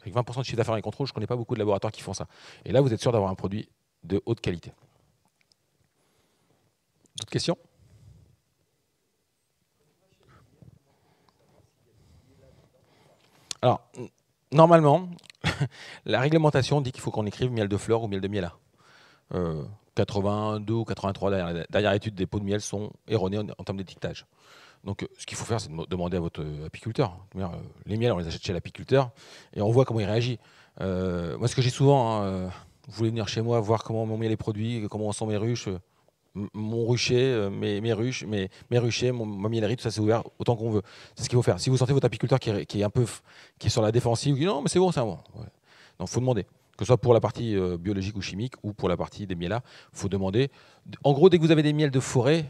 avec 20% de chiffre d'affaires les contrôles, je ne connais pas beaucoup de laboratoires qui font ça. Et là, vous êtes sûr d'avoir un produit de haute qualité. D'autres questions Alors, normalement, la réglementation dit qu'il faut qu'on écrive miel de fleurs ou miel de miel euh, 82 ou 83, derrière dernière, étude des pots de miel sont erronés en, termes d'étiquetage. Donc, euh, ce qu'il faut faire, c'est demander à votre euh, apiculteur. Euh, les miels, on les achète chez l'apiculteur et on voit comment il réagit. moi, ce que j'ai souvent, hein, vous voulez venir chez moi voir comment mon miel est produit, comment sont mes ruches, mon rucher, euh, mes, ruches, mes, ruchers, mon, ma tout ça c'est ouvert autant qu'on veut. C'est ce qu'il faut faire. Si vous sentez votre apiculteur qui est, un peu qui est sur la défensive, vous dites non mais c'est bon, c'est un bon. Donc, il faut demander. Que ce soit pour la partie euh, biologique ou chimique ou pour la partie des miels faut demander. En gros, dès que vous avez des miels de forêt,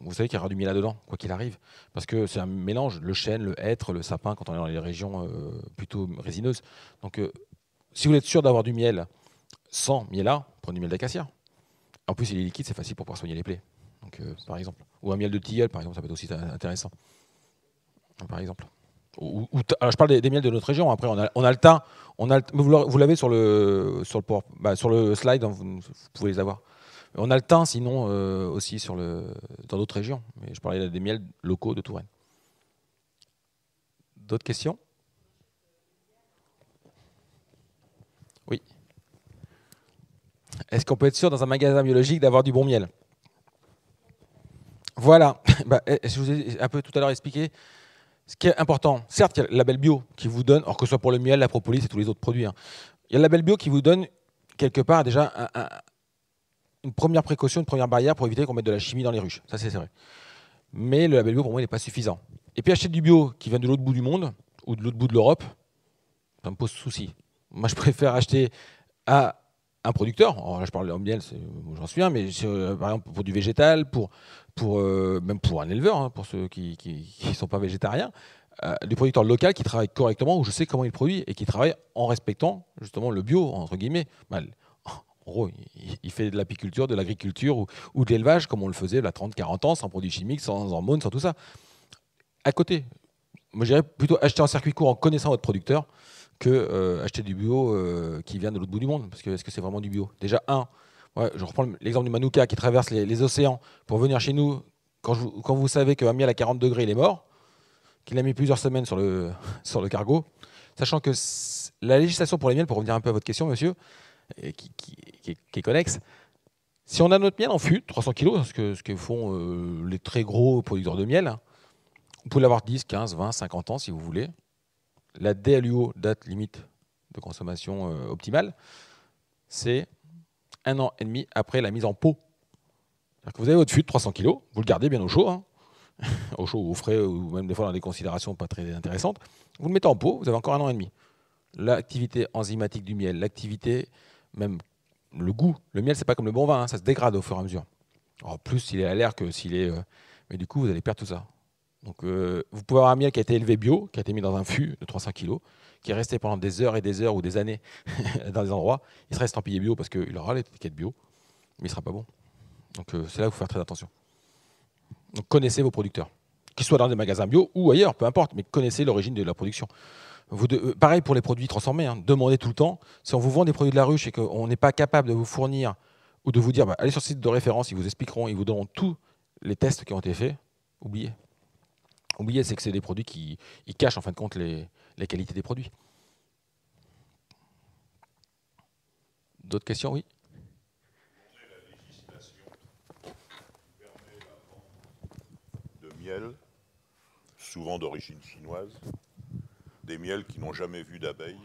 vous savez qu'il y aura du miel là dedans, quoi qu'il arrive. Parce que c'est un mélange, le chêne, le hêtre, le sapin, quand on est dans les régions euh, plutôt résineuses. Donc, si vous êtes sûr d'avoir du miel sans miel là, prenez du miel d'acacia. En plus, il est liquide, c'est facile pour pouvoir soigner les plaies. Donc, euh, par exemple. Ou un miel de tilleul, par exemple, ça peut être aussi intéressant. Par exemple. Ou, alors je parle des, miels de notre région. Après, on a, le thym. vous l'avez sur le, sur, le bah, slide, hein, vous, pouvez les avoir. On a le thym, sinon, euh, aussi sur le, dans d'autres régions. Mais je parlais des miels locaux de Touraine. D'autres questions Est-ce qu'on peut être sûr dans un magasin biologique d'avoir du bon miel Voilà. Bah, eh, eh, je vous ai un peu tout à l'heure expliqué. Ce qui est important, certes, il y a le label bio qui vous donne, alors que ce soit pour le miel, la propolis et tous les autres produits, hein. il y a le label bio qui vous donne quelque part déjà une première précaution, une première barrière pour éviter qu'on mette de la chimie dans les ruches. Ça, c'est vrai. Mais le label bio, pour moi, n'est pas suffisant. Et puis acheter du bio qui vient de l'autre bout du monde ou de l'autre bout de l'Europe, ça me pose souci. Moi, je préfère acheter à un producteur, oh, là je parle de miel, j'en suis un, mais euh, par exemple pour du végétal, pour, pour, euh, même pour un éleveur, hein, pour ceux qui ne sont pas végétariens, euh, du producteur local qui travaille correctement, où je sais comment il produit et qui travaille en respectant justement le bio, entre guillemets. en gros, il, fait de l'apiculture, de l'agriculture ou, de l'élevage comme on le faisait il y a 30-40 ans, sans produits chimiques, sans hormones, sans tout ça. À côté, moi plutôt acheter un circuit court en connaissant votre producteur que euh, acheter du bio euh, qui vient de l'autre bout du monde. Parce que est-ce que c'est vraiment du bio Déjà, un, je reprends l'exemple du Manuka qui traverse les, océans pour venir chez nous. Quand, vous savez qu'un miel à 40 degrés, il est mort, qu'il a mis plusieurs semaines sur le, sur le cargo, sachant que la législation pour les miels, pour revenir un peu à votre question, monsieur, qui, est, connexe, si on a notre miel en fût, 300 kg, ce que, font euh, les très gros producteurs de miel, hein, vous pouvez l'avoir 10, 15, 20, 50 ans si vous voulez la DLUO, date limite de consommation euh, optimale, c'est un an et demi après la mise en pot. Que vous avez votre dessus de 300 kg, vous le gardez bien au chaud, hein. au chaud ou au frais, ou même des fois dans des considérations pas très intéressantes. Vous le mettez en pot, vous avez encore un an et demi. L'activité enzymatique du miel, l'activité, même le goût. Le miel, c'est pas comme le bon vin, hein, ça se dégrade au fur et à mesure. En plus, il est à l'air que s'il est. Euh, mais du coup, vous allez perdre tout ça. Donc, euh, vous pouvez avoir un miel qui a été élevé bio, qui a été mis dans un fût de 300 kg, qui est resté pendant des heures et des heures ou des années dans des endroits. Il sera estampillé bio parce qu'il aura l'étiquette bio, mais il ne sera pas bon. Donc, euh, c'est là où il faut faire très attention. Donc, connaissez vos producteurs, qu'ils soient dans des magasins bio ou ailleurs, peu importe, mais connaissez l'origine de la production. Euh, pareil pour les produits transformés, hein. demandez tout le temps. Si on vous vend des produits de la ruche et qu'on n'est pas capable de vous fournir ou de vous dire, bah, allez sur le site de référence, ils vous expliqueront, ils vous donneront tous les tests qui ont été faits, oubliez. Oubliez c'est que c'est des produits qui cachent en fin de compte les, les qualités des produits. D'autres questions, oui La législation permet de miel, souvent d'origine chinoise, des miels qui n'ont jamais vu d'abeilles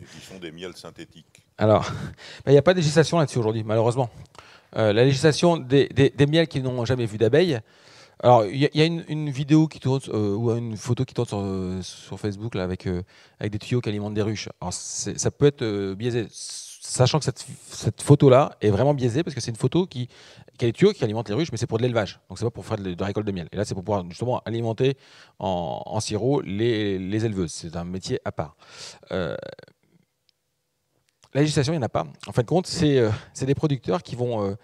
et qui sont des miels synthétiques. Alors, il n'y a pas de législation là-dessus aujourd'hui, malheureusement. Euh, la législation des, des miels qui n'ont jamais vu d'abeilles, alors, il y, a une, vidéo qui tourne, euh, ou une photo qui tourne sur, euh, Facebook là, avec, euh, avec des tuyaux qui alimentent des ruches. Alors, ça peut être biaisé, sachant que cette, cette photo-là est vraiment biaisée parce que c'est une photo qui, qui a des tuyaux qui alimentent les ruches, mais c'est pour de l'élevage. Donc, c'est pas pour faire de, la récolte de miel. Et là, c'est pour pouvoir justement alimenter en, sirop les, les éleveuses. C'est un métier à part. la législation, il n'y en a pas. En fin de compte, c'est des producteurs qui vont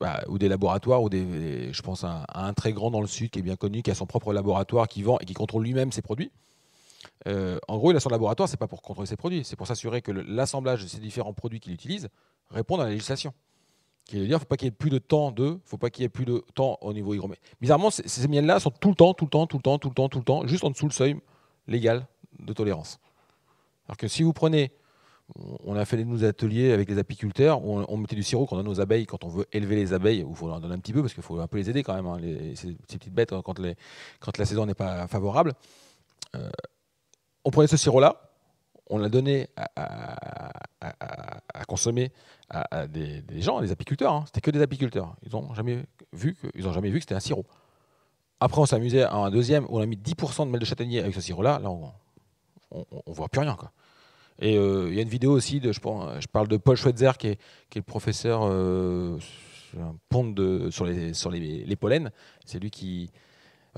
bah, ou des laboratoires, ou des, je pense à, un très grand dans le sud qui est bien connu, qui a son propre laboratoire, qui vend et qui contrôle lui-même ses produits. Euh, en gros, il a son laboratoire, c'est pas pour contrôler ses produits, c'est pour s'assurer que l'assemblage de ces différents produits qu'il utilise répond à la législation. Il ne dire, faut pas qu'il y ait plus de temps de, faut pas qu'il y ait plus de temps au niveau hygromé. Bizarrement, ces, ces là sont tout le temps, tout le temps, tout le temps, tout le temps, tout le temps, juste en dessous le seuil légal de tolérance. Alors que si vous prenez on a fait nos ateliers avec les apiculteurs. On, mettait du sirop qu'on donne aux abeilles quand on veut élever les abeilles. Il faut leur donner un petit peu parce qu'il faut un peu les aider quand même, hein, les, ces, petites bêtes, hein, quand, la saison n'est pas favorable. Euh, on prenait ce sirop-là, on l'a donné à, consommer à, des, gens, des apiculteurs. Hein. C'était que des apiculteurs. Ils n'ont jamais vu que, jamais vu que c'était un sirop. Après, on s'amusait à un deuxième on a mis 10% de miel de châtaignier avec ce sirop-là. Là, on voit plus rien. Quoi. Et euh, il y a une vidéo aussi, de, je, parle de Paul Schweitzer, qui est, le professeur euh, sur, les, sur les, les pollens. C'est lui qui,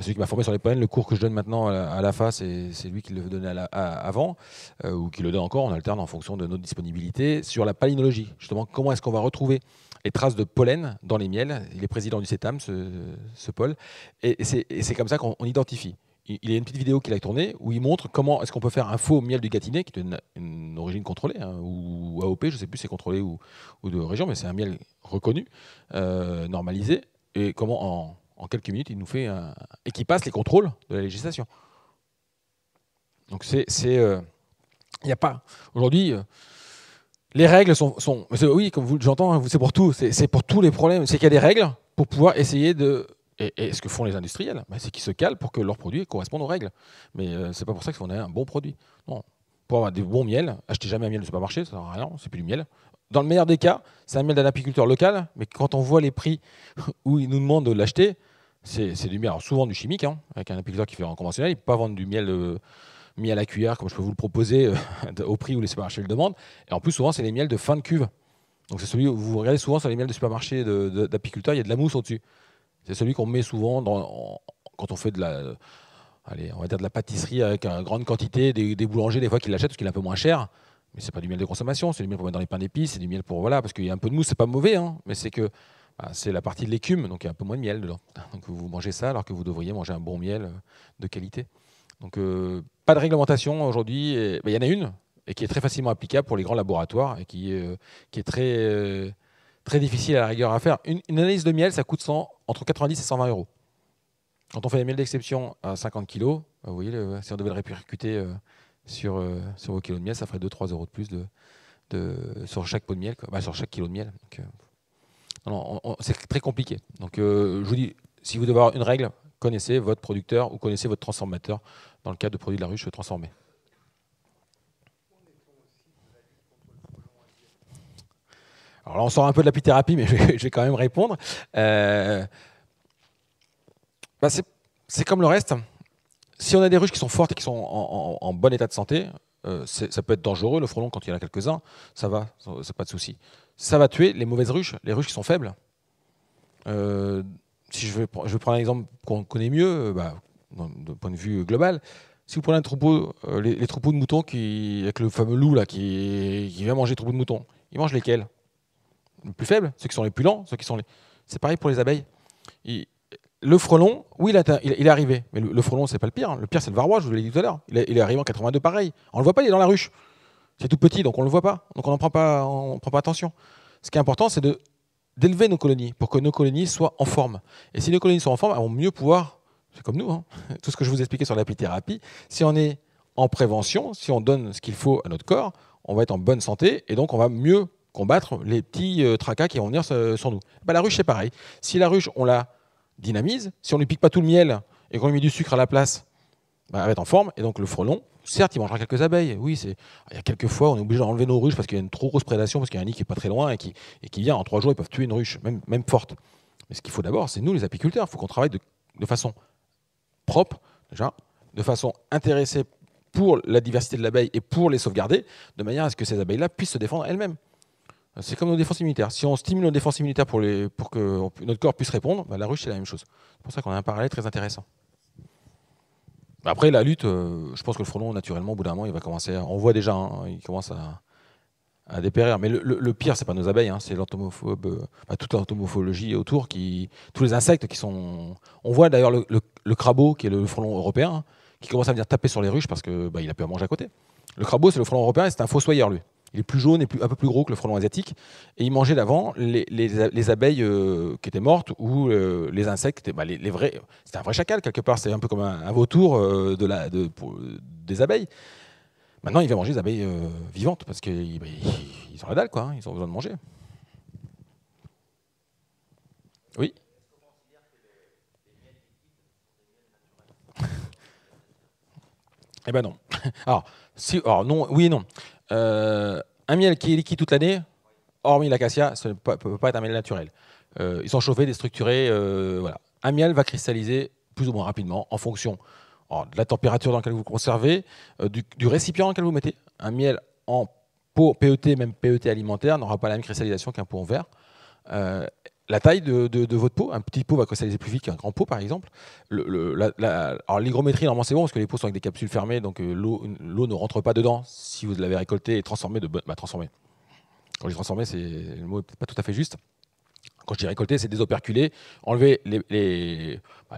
qui m'a formé sur les pollens. Le cours que je donne maintenant à la, c'est lui qui le donnait avant, euh, ou qui le donne encore, on alterne en fonction de notre disponibilité, sur la palynologie. Justement, comment est-ce qu'on va retrouver les traces de pollen dans les miels Il est président du CETAM, ce, Paul. et c'est comme ça qu'on identifie il y a une petite vidéo qu'il a tournée où il montre comment est-ce qu'on peut faire un faux miel du Gâtinais, qui est une, origine contrôlée, hein, ou AOP, je ne sais plus si c'est contrôlé ou, de région, mais c'est un miel reconnu, euh, normalisé, et comment en, quelques minutes il nous fait un, et qui passe les contrôles de la législation. Donc c'est. Euh, il n'y a pas. Aujourd'hui. Euh, les règles sont, oui, comme vous j'entends, hein, c'est pour tout, c'est pour tous les problèmes. C'est qu'il y a des règles pour pouvoir essayer de et, ce que font les industriels, bah, c'est qu'ils se calent pour que leurs produits correspondent aux règles. Mais ce euh, c'est pas pour ça en a un bon produit. Pour avoir des bons miels, achetez jamais un miel de supermarché, ça sert à rien, c'est plus du miel. Dans le meilleur des cas, c'est un miel d'un apiculteur local, mais quand on voit les prix où ils nous demandent de l'acheter, c'est du miel, alors souvent du chimique, hein, avec un apiculteur qui fait en conventionnel, il ne peut pas vendre du miel euh, mis à la cuillère, comme je peux vous le proposer, euh, au prix où les supermarchés le demandent. Et en plus, souvent, c'est les miels de fin de cuve. Donc c'est celui où vous regardez souvent sur les miels de supermarché d'apiculteurs, il y a de la mousse au-dessus. C'est celui qu'on met souvent quand on fait de la, allez, on va dire de la pâtisserie avec une grande quantité, des, boulangers des fois qui l'achètent parce qu'il est un peu moins cher. Mais c'est pas du miel de consommation, c'est du miel pour mettre dans les pains d'épices, c'est du miel pour voilà, parce qu'il y a un peu de mousse, c'est pas mauvais, hein. mais c'est que bah, c'est la partie de l'écume, donc il y a un peu moins de miel dedans. Donc vous mangez ça alors que vous devriez manger un bon miel euh, de qualité. Donc euh, pas de réglementation aujourd'hui. Bah, il y en a une et qui est très facilement applicable pour les grands laboratoires et qui, euh, qui est très très difficile à la rigueur à faire. Une, analyse de miel, ça coûte entre 90 et 120 euros. Quand on fait des miels d'exception à 50 kg, euh, vous voyez, le, si on devait le répercuter euh, sur, euh, sur vos kilos de miel, ça ferait 2-3 euros de plus de, sur chaque pot de miel, bah, sur chaque kilo de miel. c'est très compliqué. Donc, je vous dis, si vous devez avoir une règle, connaissez votre producteur ou connaissez votre transformateur dans le cas de produits de la ruche transformés. Alors on sort un peu de la pithérapie, mais je vais, quand même répondre. Euh, bah, c'est comme le reste. Si on a des ruches qui sont fortes et qui sont en, bon état de santé, euh, ça peut être dangereux, le frelon, quand il y en a quelques-uns, ça va, c'est pas de souci. Ça va tuer les mauvaises ruches, les ruches qui sont faibles. Euh, si je vais, prendre un exemple qu'on connaît mieux, bah, de point de vue global, si vous prenez un troupeau, les, troupeaux de moutons qui, avec le fameux loup là, qui, qui vient manger les troupeaux de moutons, il mange lesquels les plus faibles, ceux qui sont les plus lents, ceux qui sont les. C'est pareil pour les abeilles. Le frelon, oui, il, est arrivé, mais le, frelon, c'est pas le pire. Hein. Le pire, c'est le varroa, je vous l'ai dit tout à l'heure. Il, est arrivé en 82, pareil. On le voit pas, il est dans la ruche. C'est tout petit, donc on le voit pas. Donc on n'en prend pas, prend pas attention. Ce qui est important, c'est de d'élever nos colonies pour que nos colonies soient en forme. Et si nos colonies sont en forme, elles vont mieux pouvoir, c'est comme nous, hein, tout ce que je vous expliqué sur l'apithérapie, si on est en prévention, si on donne ce qu'il faut à notre corps, on va être en bonne santé et donc on va mieux combattre les petits euh, tracas qui vont venir euh, sur nous. Bah, la ruche, c'est pareil. Si la ruche, on la dynamise, si on lui pique pas tout le miel et qu'on lui met du sucre à la place, bah, elle va être en forme. Et donc le frelon, certes, il mangera quelques abeilles. Oui, c'est il y a quelques fois, on est obligé d'enlever nos ruches parce qu'il y a une trop grosse prédation, parce qu'il y a un nid qui est pas très loin et qui, et qui vient. En trois jours, ils peuvent tuer une ruche, même, même forte. Mais ce qu'il faut d'abord, c'est nous, les apiculteurs, il faut qu'on travaille de, de façon propre, déjà, de façon intéressée pour la diversité de l'abeille et pour les sauvegarder, de manière à ce que ces abeilles-là puissent se défendre elles-mêmes. C'est comme nos défenses immunitaires. Si on stimule nos défenses immunitaires pour, que notre corps puisse répondre, bah, la ruche, c'est la même chose. C'est pour ça qu'on a un parallèle très intéressant. Après, la lutte, euh, je pense que le frelon, naturellement, au bout il va commencer. on voit déjà, hein, il commence à, à dépérir. Mais le, pire, c'est pas nos abeilles, hein, c'est l'entomophobe, euh, bah, toute l'entomophologie autour, qui, tous les insectes qui sont. On voit d'ailleurs le, crabeau, qui est le frelon européen, hein, qui commence à venir taper sur les ruches parce que bah, il a pu à manger à côté. Le crabeau, c'est le frelon européen c'est un fossoyeur, lui. Il est plus jaune et plus, un peu plus gros que le frelon asiatique. Et il mangeait d'avant les, abeilles euh, qui étaient mortes ou euh, les insectes. Bah, les, vrais, c'était un vrai chacal quelque part. C'est un peu comme un, vautour euh, de des abeilles. Maintenant, il va manger les abeilles vivantes parce qu'ils bah, ont la dalle, quoi, hein. ils ont besoin de manger. Oui Eh ben non. Alors, si, alors non, oui et non. Euh, un miel qui est liquide toute l'année, hormis l'acacia, ce ne peut pas être un miel naturel. Euh, ils sont chauffés, déstructurés. Euh, voilà. Un miel va cristalliser plus ou moins rapidement en fonction de la température dans laquelle vous conservez, du, du, récipient dans lequel vous mettez. Un miel en pot e PET, même PET alimentaire, n'aura pas la même cristallisation qu'un pot en verre la taille de, votre pot, un petit pot va cristalliser plus vite qu'un grand pot par exemple. Le, l'hygrométrie normalement c'est bon parce que les pots sont avec des capsules fermées donc euh, l'eau, l'eau ne rentre pas dedans si vous l'avez récolté et transformé, de Bah, Quand je dis c'est le mot n'est pas tout à fait juste. Quand je dis récolter, c'est désoperculer, enlever bah,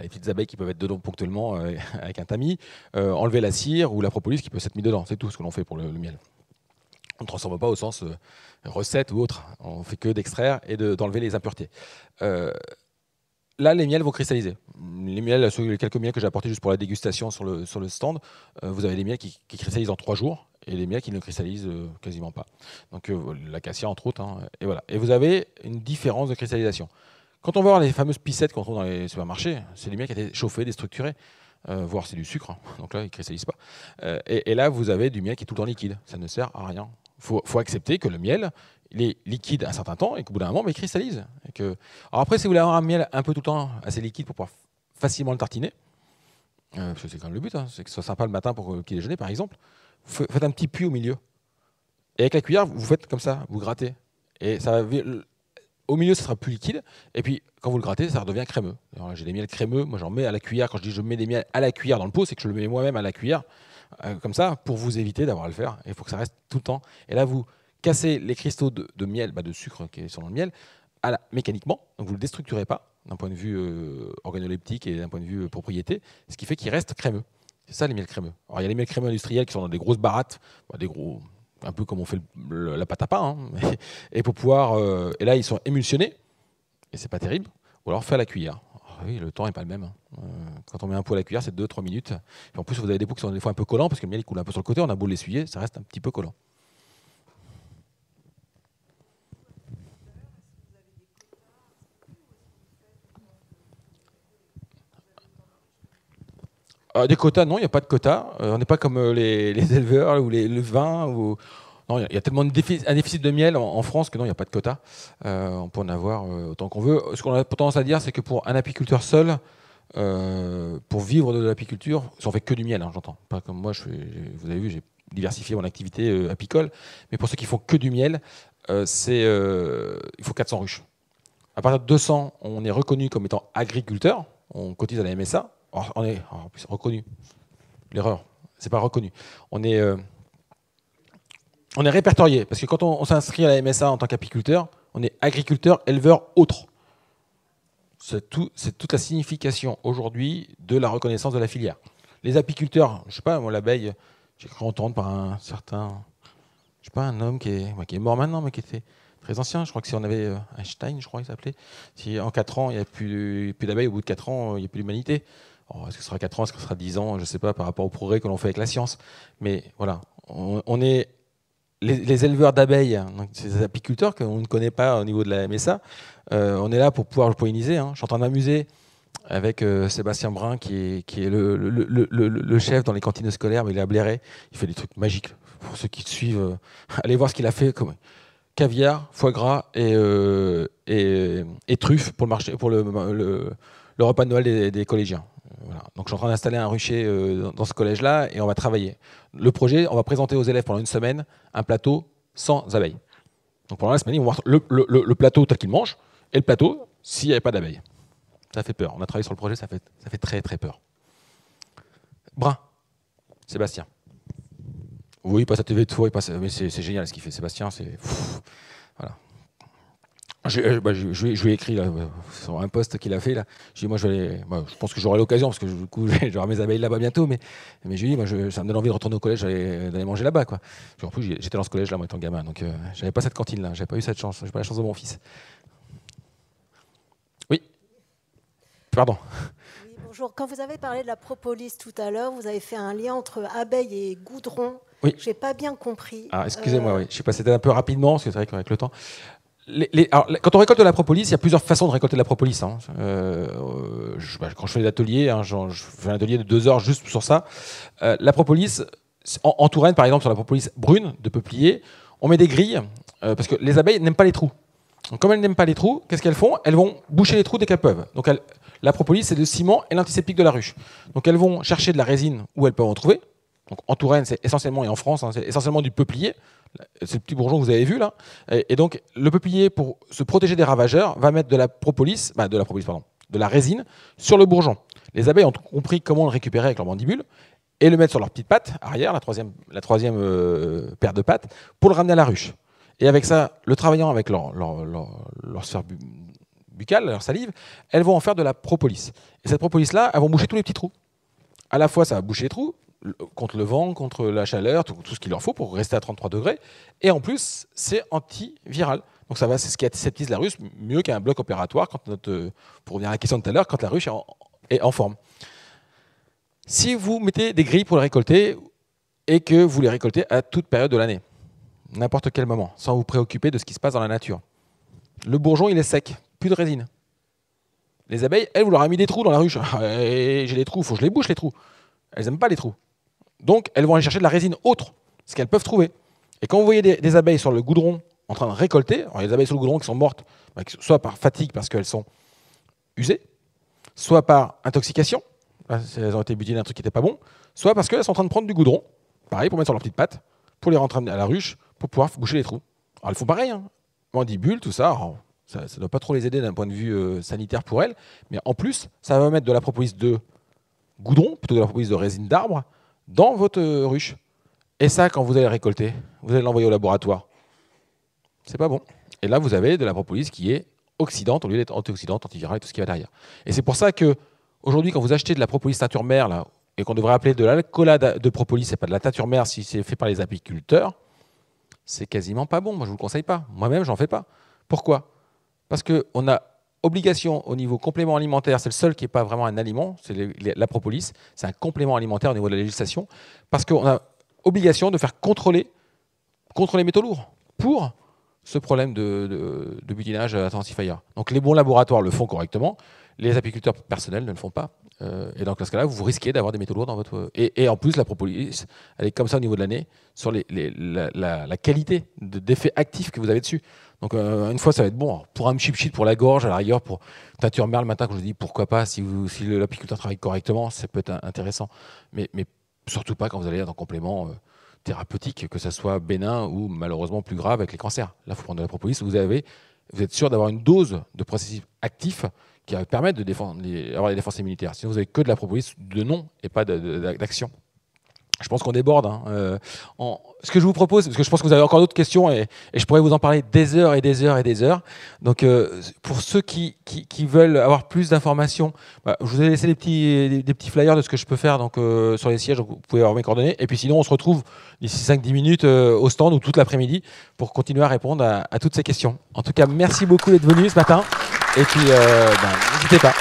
les, petites abeilles qui peuvent être dedans ponctuellement euh, avec un tamis, euh, enlever la cire ou la propolis qui peut s'être mis dedans. C'est tout ce que l'on fait pour le miel. On ne transforme pas au sens euh, recette ou autre. Hein. On fait que d'extraire et d'enlever les impuretés. Euh, là, les miels vont cristalliser. Les miels, les quelques miels que j'ai apportés juste pour la dégustation sur le, sur le stand, euh, vous avez des miels qui, cristallisent en trois jours et des miels qui ne cristallisent quasiment pas. Donc l'acacia, entre autres. Hein, et voilà. Et vous avez une différence de cristallisation. Quand on va voir les fameuses piscettes qu'on trouve dans les supermarchés, c'est des miels qui étaient chauffés, déstructurés. Euh, voire c'est du sucre, hein. donc là il ne cristallise pas. et, et, là vous avez du miel qui est tout le temps liquide, ça ne sert à rien faut, faut accepter que le miel, il est liquide un certain temps et qu'au bout d'un moment, il cristallise. Et que... Alors après, si vous voulez avoir un miel un peu tout le temps assez liquide pour pouvoir facilement le tartiner, euh, parce que c'est quand même le but, hein, c'est que ce soit sympa le matin pour euh, le petit déjeuner par exemple, faites un petit puits au milieu. Et avec la cuillère, vous faites comme ça, vous grattez. Et ça au milieu, ça sera plus liquide. Et puis, quand vous le grattez, ça redevient crémeux. J'ai des miels crémeux. Moi, j'en mets à la cuillère. Quand je dis je mets des miels à la cuillère dans le pot, c'est que je le mets moi-même à la cuillère. Euh, comme ça pour vous éviter d'avoir à le faire. Il faut que ça reste tout le temps. Et là, vous cassez les cristaux de, miel, bah, de sucre qui sont dans le miel, à mécaniquement. Donc vous ne le déstructurez pas d'un point de vue euh, organoleptique et d'un point de vue euh, propriété, ce qui fait qu'il reste crémeux. C'est ça les miels crémeux. Alors il y a les miels crémeux industriels qui sont dans des grosses barattes, bah, des gros, un peu comme on fait la pâte à pain. Hein, et pour pouvoir, et là ils sont émulsionnés, et c'est pas terrible. Ou alors fait la cuillère. Ah oui, le temps n'est pas le même. Hein. Euh, quand on met un pot à la cuillère, c'est 2-3 minutes. en plus, vous avez des pots qui sont des fois un peu collants, parce que le miel coule un peu sur le côté, on a beau l'essuyer, ça reste un petit peu collant. Ah, des quotas, non, il n'y a pas de quotas. Euh, on n'est pas comme euh, les, éleveurs ou les, vins. Ou, non, il y, a tellement un déficit de miel en, France que non, il n'y a pas de quota. Euh, on peut en avoir euh, autant qu'on veut. Ce qu'on a tendance à dire, c'est que pour un apiculteur seul, euh, pour vivre de l'apiculture, si on fait que du miel, hein, j'entends. Pas comme moi, je vous avez vu, j'ai diversifié mon activité apicole. Mais pour ceux qui font que du miel, c'est il faut 400 ruches. À partir de 200, on est reconnu comme étant agriculteur. On cotise à la MSA. on est en plus reconnu. L'erreur, c'est pas reconnu. On est on est répertorié, parce que quand on, s'inscrit à la MSA en tant qu'apiculteur, on est agriculteur, éleveur, autre. C'est tout, toute la signification aujourd'hui de la reconnaissance de la filière. Les apiculteurs, je sais pas, moi l'abeille, j'ai cru entendre par un certain, je sais pas, un homme qui est, qui est mort maintenant, mais qui était très ancien. Je crois que si on avait euh, Einstein, je crois qu'il s'appelait, si en 4 ans il n'y a plus, plus d'abeilles, au bout de 4 ans il n'y a plus d'humanité. Oh, est-ce que ce sera 4 ans, est-ce que ce sera 10 ans, je ne sais pas, par rapport au progrès que l'on fait avec la science. Mais voilà, on, on est les, éleveurs d'abeilles, ces apiculteurs qu'on ne connaît pas au niveau de la MSA, euh, on est là pour pouvoir le polliniser. Hein. Je suis en train avec euh, Sébastien Brun, qui est, le, chef dans les cantines scolaires, mais il est à Blairet. Il fait des trucs magiques. Pour ceux qui te suivent, euh, allez voir ce qu'il a fait. Comme caviar, foie gras et, et, truffes pour le marché, pour le, repas de Noël des collégiens. Donc je suis en train d'installer un rucher euh, dans ce collège-là et on va travailler. Le projet, on va présenter aux élèves pendant une semaine un plateau sans abeilles. Donc pendant la semaine, ils vont voir le, plateau tel qu'ils mangent et le plateau s'il n'y avait pas d'abeilles. Ça fait peur. On a travaillé sur le projet, ça fait, ça fait très très peur. Brun, Sébastien. Oui, il passe à TV de fois, il mais c'est génial ce qu'il fait, Sébastien. C'est euh, bah, je, je, lui ai écrit sur un poste qu'il a fait là. Je dis moi je vais bah, je pense que j'aurai l'occasion parce que du coup j'aurai mes abeilles là-bas bientôt, mais mais ai dit moi ça me donne envie de retourner au collège d'aller manger là-bas en plus j'étais dans ce collège là moi étant gamin donc euh, j'avais pas cette cantine là, n'avais pas eu cette chance, j'ai pas la chance de mon fils. Oui. Pardon. Oui, bonjour. Quand vous avez parlé de la propolis tout à l'heure, vous avez fait un lien entre abeilles et goudron. Oui. J'ai pas bien compris. Ah, excusez-moi, euh, Je suis passé un peu rapidement, parce que c'est vrai qu'avec le temps quand on récolte de la propolis, il y a plusieurs façons de récolter de la propolis. Hein. Euh, bah, quand je fais des ateliers, hein, je, fais un atelier de deux heures juste sur ça. Euh, la propolis, en, Touraine par exemple, sur la propolis brune de peuplier, on met des grilles euh, parce que les abeilles n'aiment pas les trous. comme elles n'aiment pas les trous, qu'est-ce qu'elles font Elles vont boucher les trous dès qu'elles peuvent. Donc la propolis, c'est le ciment et l'antiseptique de la ruche. Donc elles vont chercher de la résine où elles peuvent en trouver en Touraine, c'est essentiellement, et en France, hein, c'est essentiellement du peuplier. C'est le petit bourgeon que vous avez vu là. Et, donc le peuplier, pour se protéger des ravageurs, va mettre de la propolis, bah, de la propolis, de la résine sur le bourgeon. Les abeilles ont compris comment le récupérer avec leur mandibule et le mettre sur leurs petites pattes arrière, la troisième, euh, paire de pattes, pour le ramener à la ruche. Et avec ça, le travaillant avec leur, leur, leur, leur salive, elles vont en faire de la propolis. Et cette propolis-là, elles vont boucher tous les petits trous. À la fois, ça va boucher les trous, contre le vent, contre la chaleur, tout, ce qu'il leur faut pour rester à 33 degrés. Et en plus, c'est antiviral. Donc ça va, c'est ce qui aseptise la ruche mieux qu'un bloc opératoire, quand notre, euh, pour revenir à la question de tout à l'heure, quand la ruche est en, forme. Si vous mettez des grilles pour les récolter et que vous les récoltez à toute période de l'année, n'importe quel moment, sans vous préoccuper de ce qui se passe dans la nature, le bourgeon, il est sec, plus de résine. Les abeilles, elles, vous leur avez mis des trous dans la ruche. Eh, j'ai des trous, il faut que je les bouche, les trous. Elles n'aiment pas les trous. Donc, elles vont aller chercher de la résine autre, ce qu'elles peuvent trouver. Et quand vous voyez des, abeilles sur le goudron en train de récolter, alors les abeilles sur le goudron qui sont mortes, bah, soit par fatigue parce qu'elles sont usées, soit par intoxication, bah, elles ont été butinées d'un truc qui n'était pas bon, soit parce qu'elles sont en train de prendre du goudron, pareil, pour mettre sur leurs petites pattes, pour les rentrer à la ruche, pour pouvoir boucher les trous. Alors elles font pareil, hein. mandibule, tout ça, oh, ça ne doit pas trop les aider d'un point de vue euh, sanitaire pour elles, mais en plus, ça va mettre de la propolis de goudron, plutôt de la propolis de résine d'arbre, dans votre ruche. Et ça, quand vous allez récolter, vous allez l'envoyer au laboratoire. C'est pas bon. Et là, vous avez de la propolis qui est oxydante au lieu d'être antioxydante, antivirale et tout ce qui va derrière. Et c'est pour ça que aujourd'hui, quand vous achetez de la propolis teinture mère, là, et qu'on devrait appeler de l'alcoolade de propolis c'est pas de la teinture mère si c'est fait par les apiculteurs, c'est quasiment pas bon. Moi, je vous le conseille pas. Moi-même, j'en fais pas. Pourquoi Parce qu'on a obligation au niveau complément alimentaire, c'est le seul qui n'est pas vraiment un aliment, c'est la propolis, c'est un complément alimentaire au niveau de la législation, parce qu'on a obligation de faire contrôler contre les métaux lourds pour ce problème de, butinage intensifier. Donc les bons laboratoires le font correctement, les apiculteurs personnels ne le font pas. Euh, et donc, dans ce cas-là, vous risquez d'avoir des métaux lourds dans votre. Et, en plus, la propolis, elle est comme ça au niveau de l'année, sur les, la, la, qualité d'effet actif que vous avez dessus. Donc euh, une fois, ça va être bon. pour un chip sheet pour la gorge, à la rigueur, pour teinture mère le matin, quand je dis pourquoi pas, si, si l'apiculteur travaille correctement, ça peut être intéressant. Mais, surtout pas quand vous allez être en complément euh, thérapeutique, que ce soit bénin ou malheureusement plus grave avec les cancers. Là, il faut prendre de la propolis. Vous, avez, vous êtes sûr d'avoir une dose de processus actif qui va permettre de défendre les, défenses immunitaires. Sinon, vous n'avez que de la propolis de nom et pas d'action. Je pense qu'on déborde. Hein. Euh, ce que je vous propose, parce que je pense que vous avez encore d'autres questions et, et, je pourrais vous en parler des heures et des heures et des heures. Donc, euh, pour ceux qui, veulent avoir plus d'informations, bah, je vous ai laissé des petits, des, petits flyers de ce que je peux faire donc, euh, sur les sièges. vous pouvez avoir mes coordonnées. Et puis, sinon, on se retrouve d'ici 5-10 minutes euh, au stand ou toute l'après-midi pour continuer à répondre à, toutes ces questions. En tout cas, merci beaucoup d'être venu ce matin. Et puis, bah, n'hésitez pas.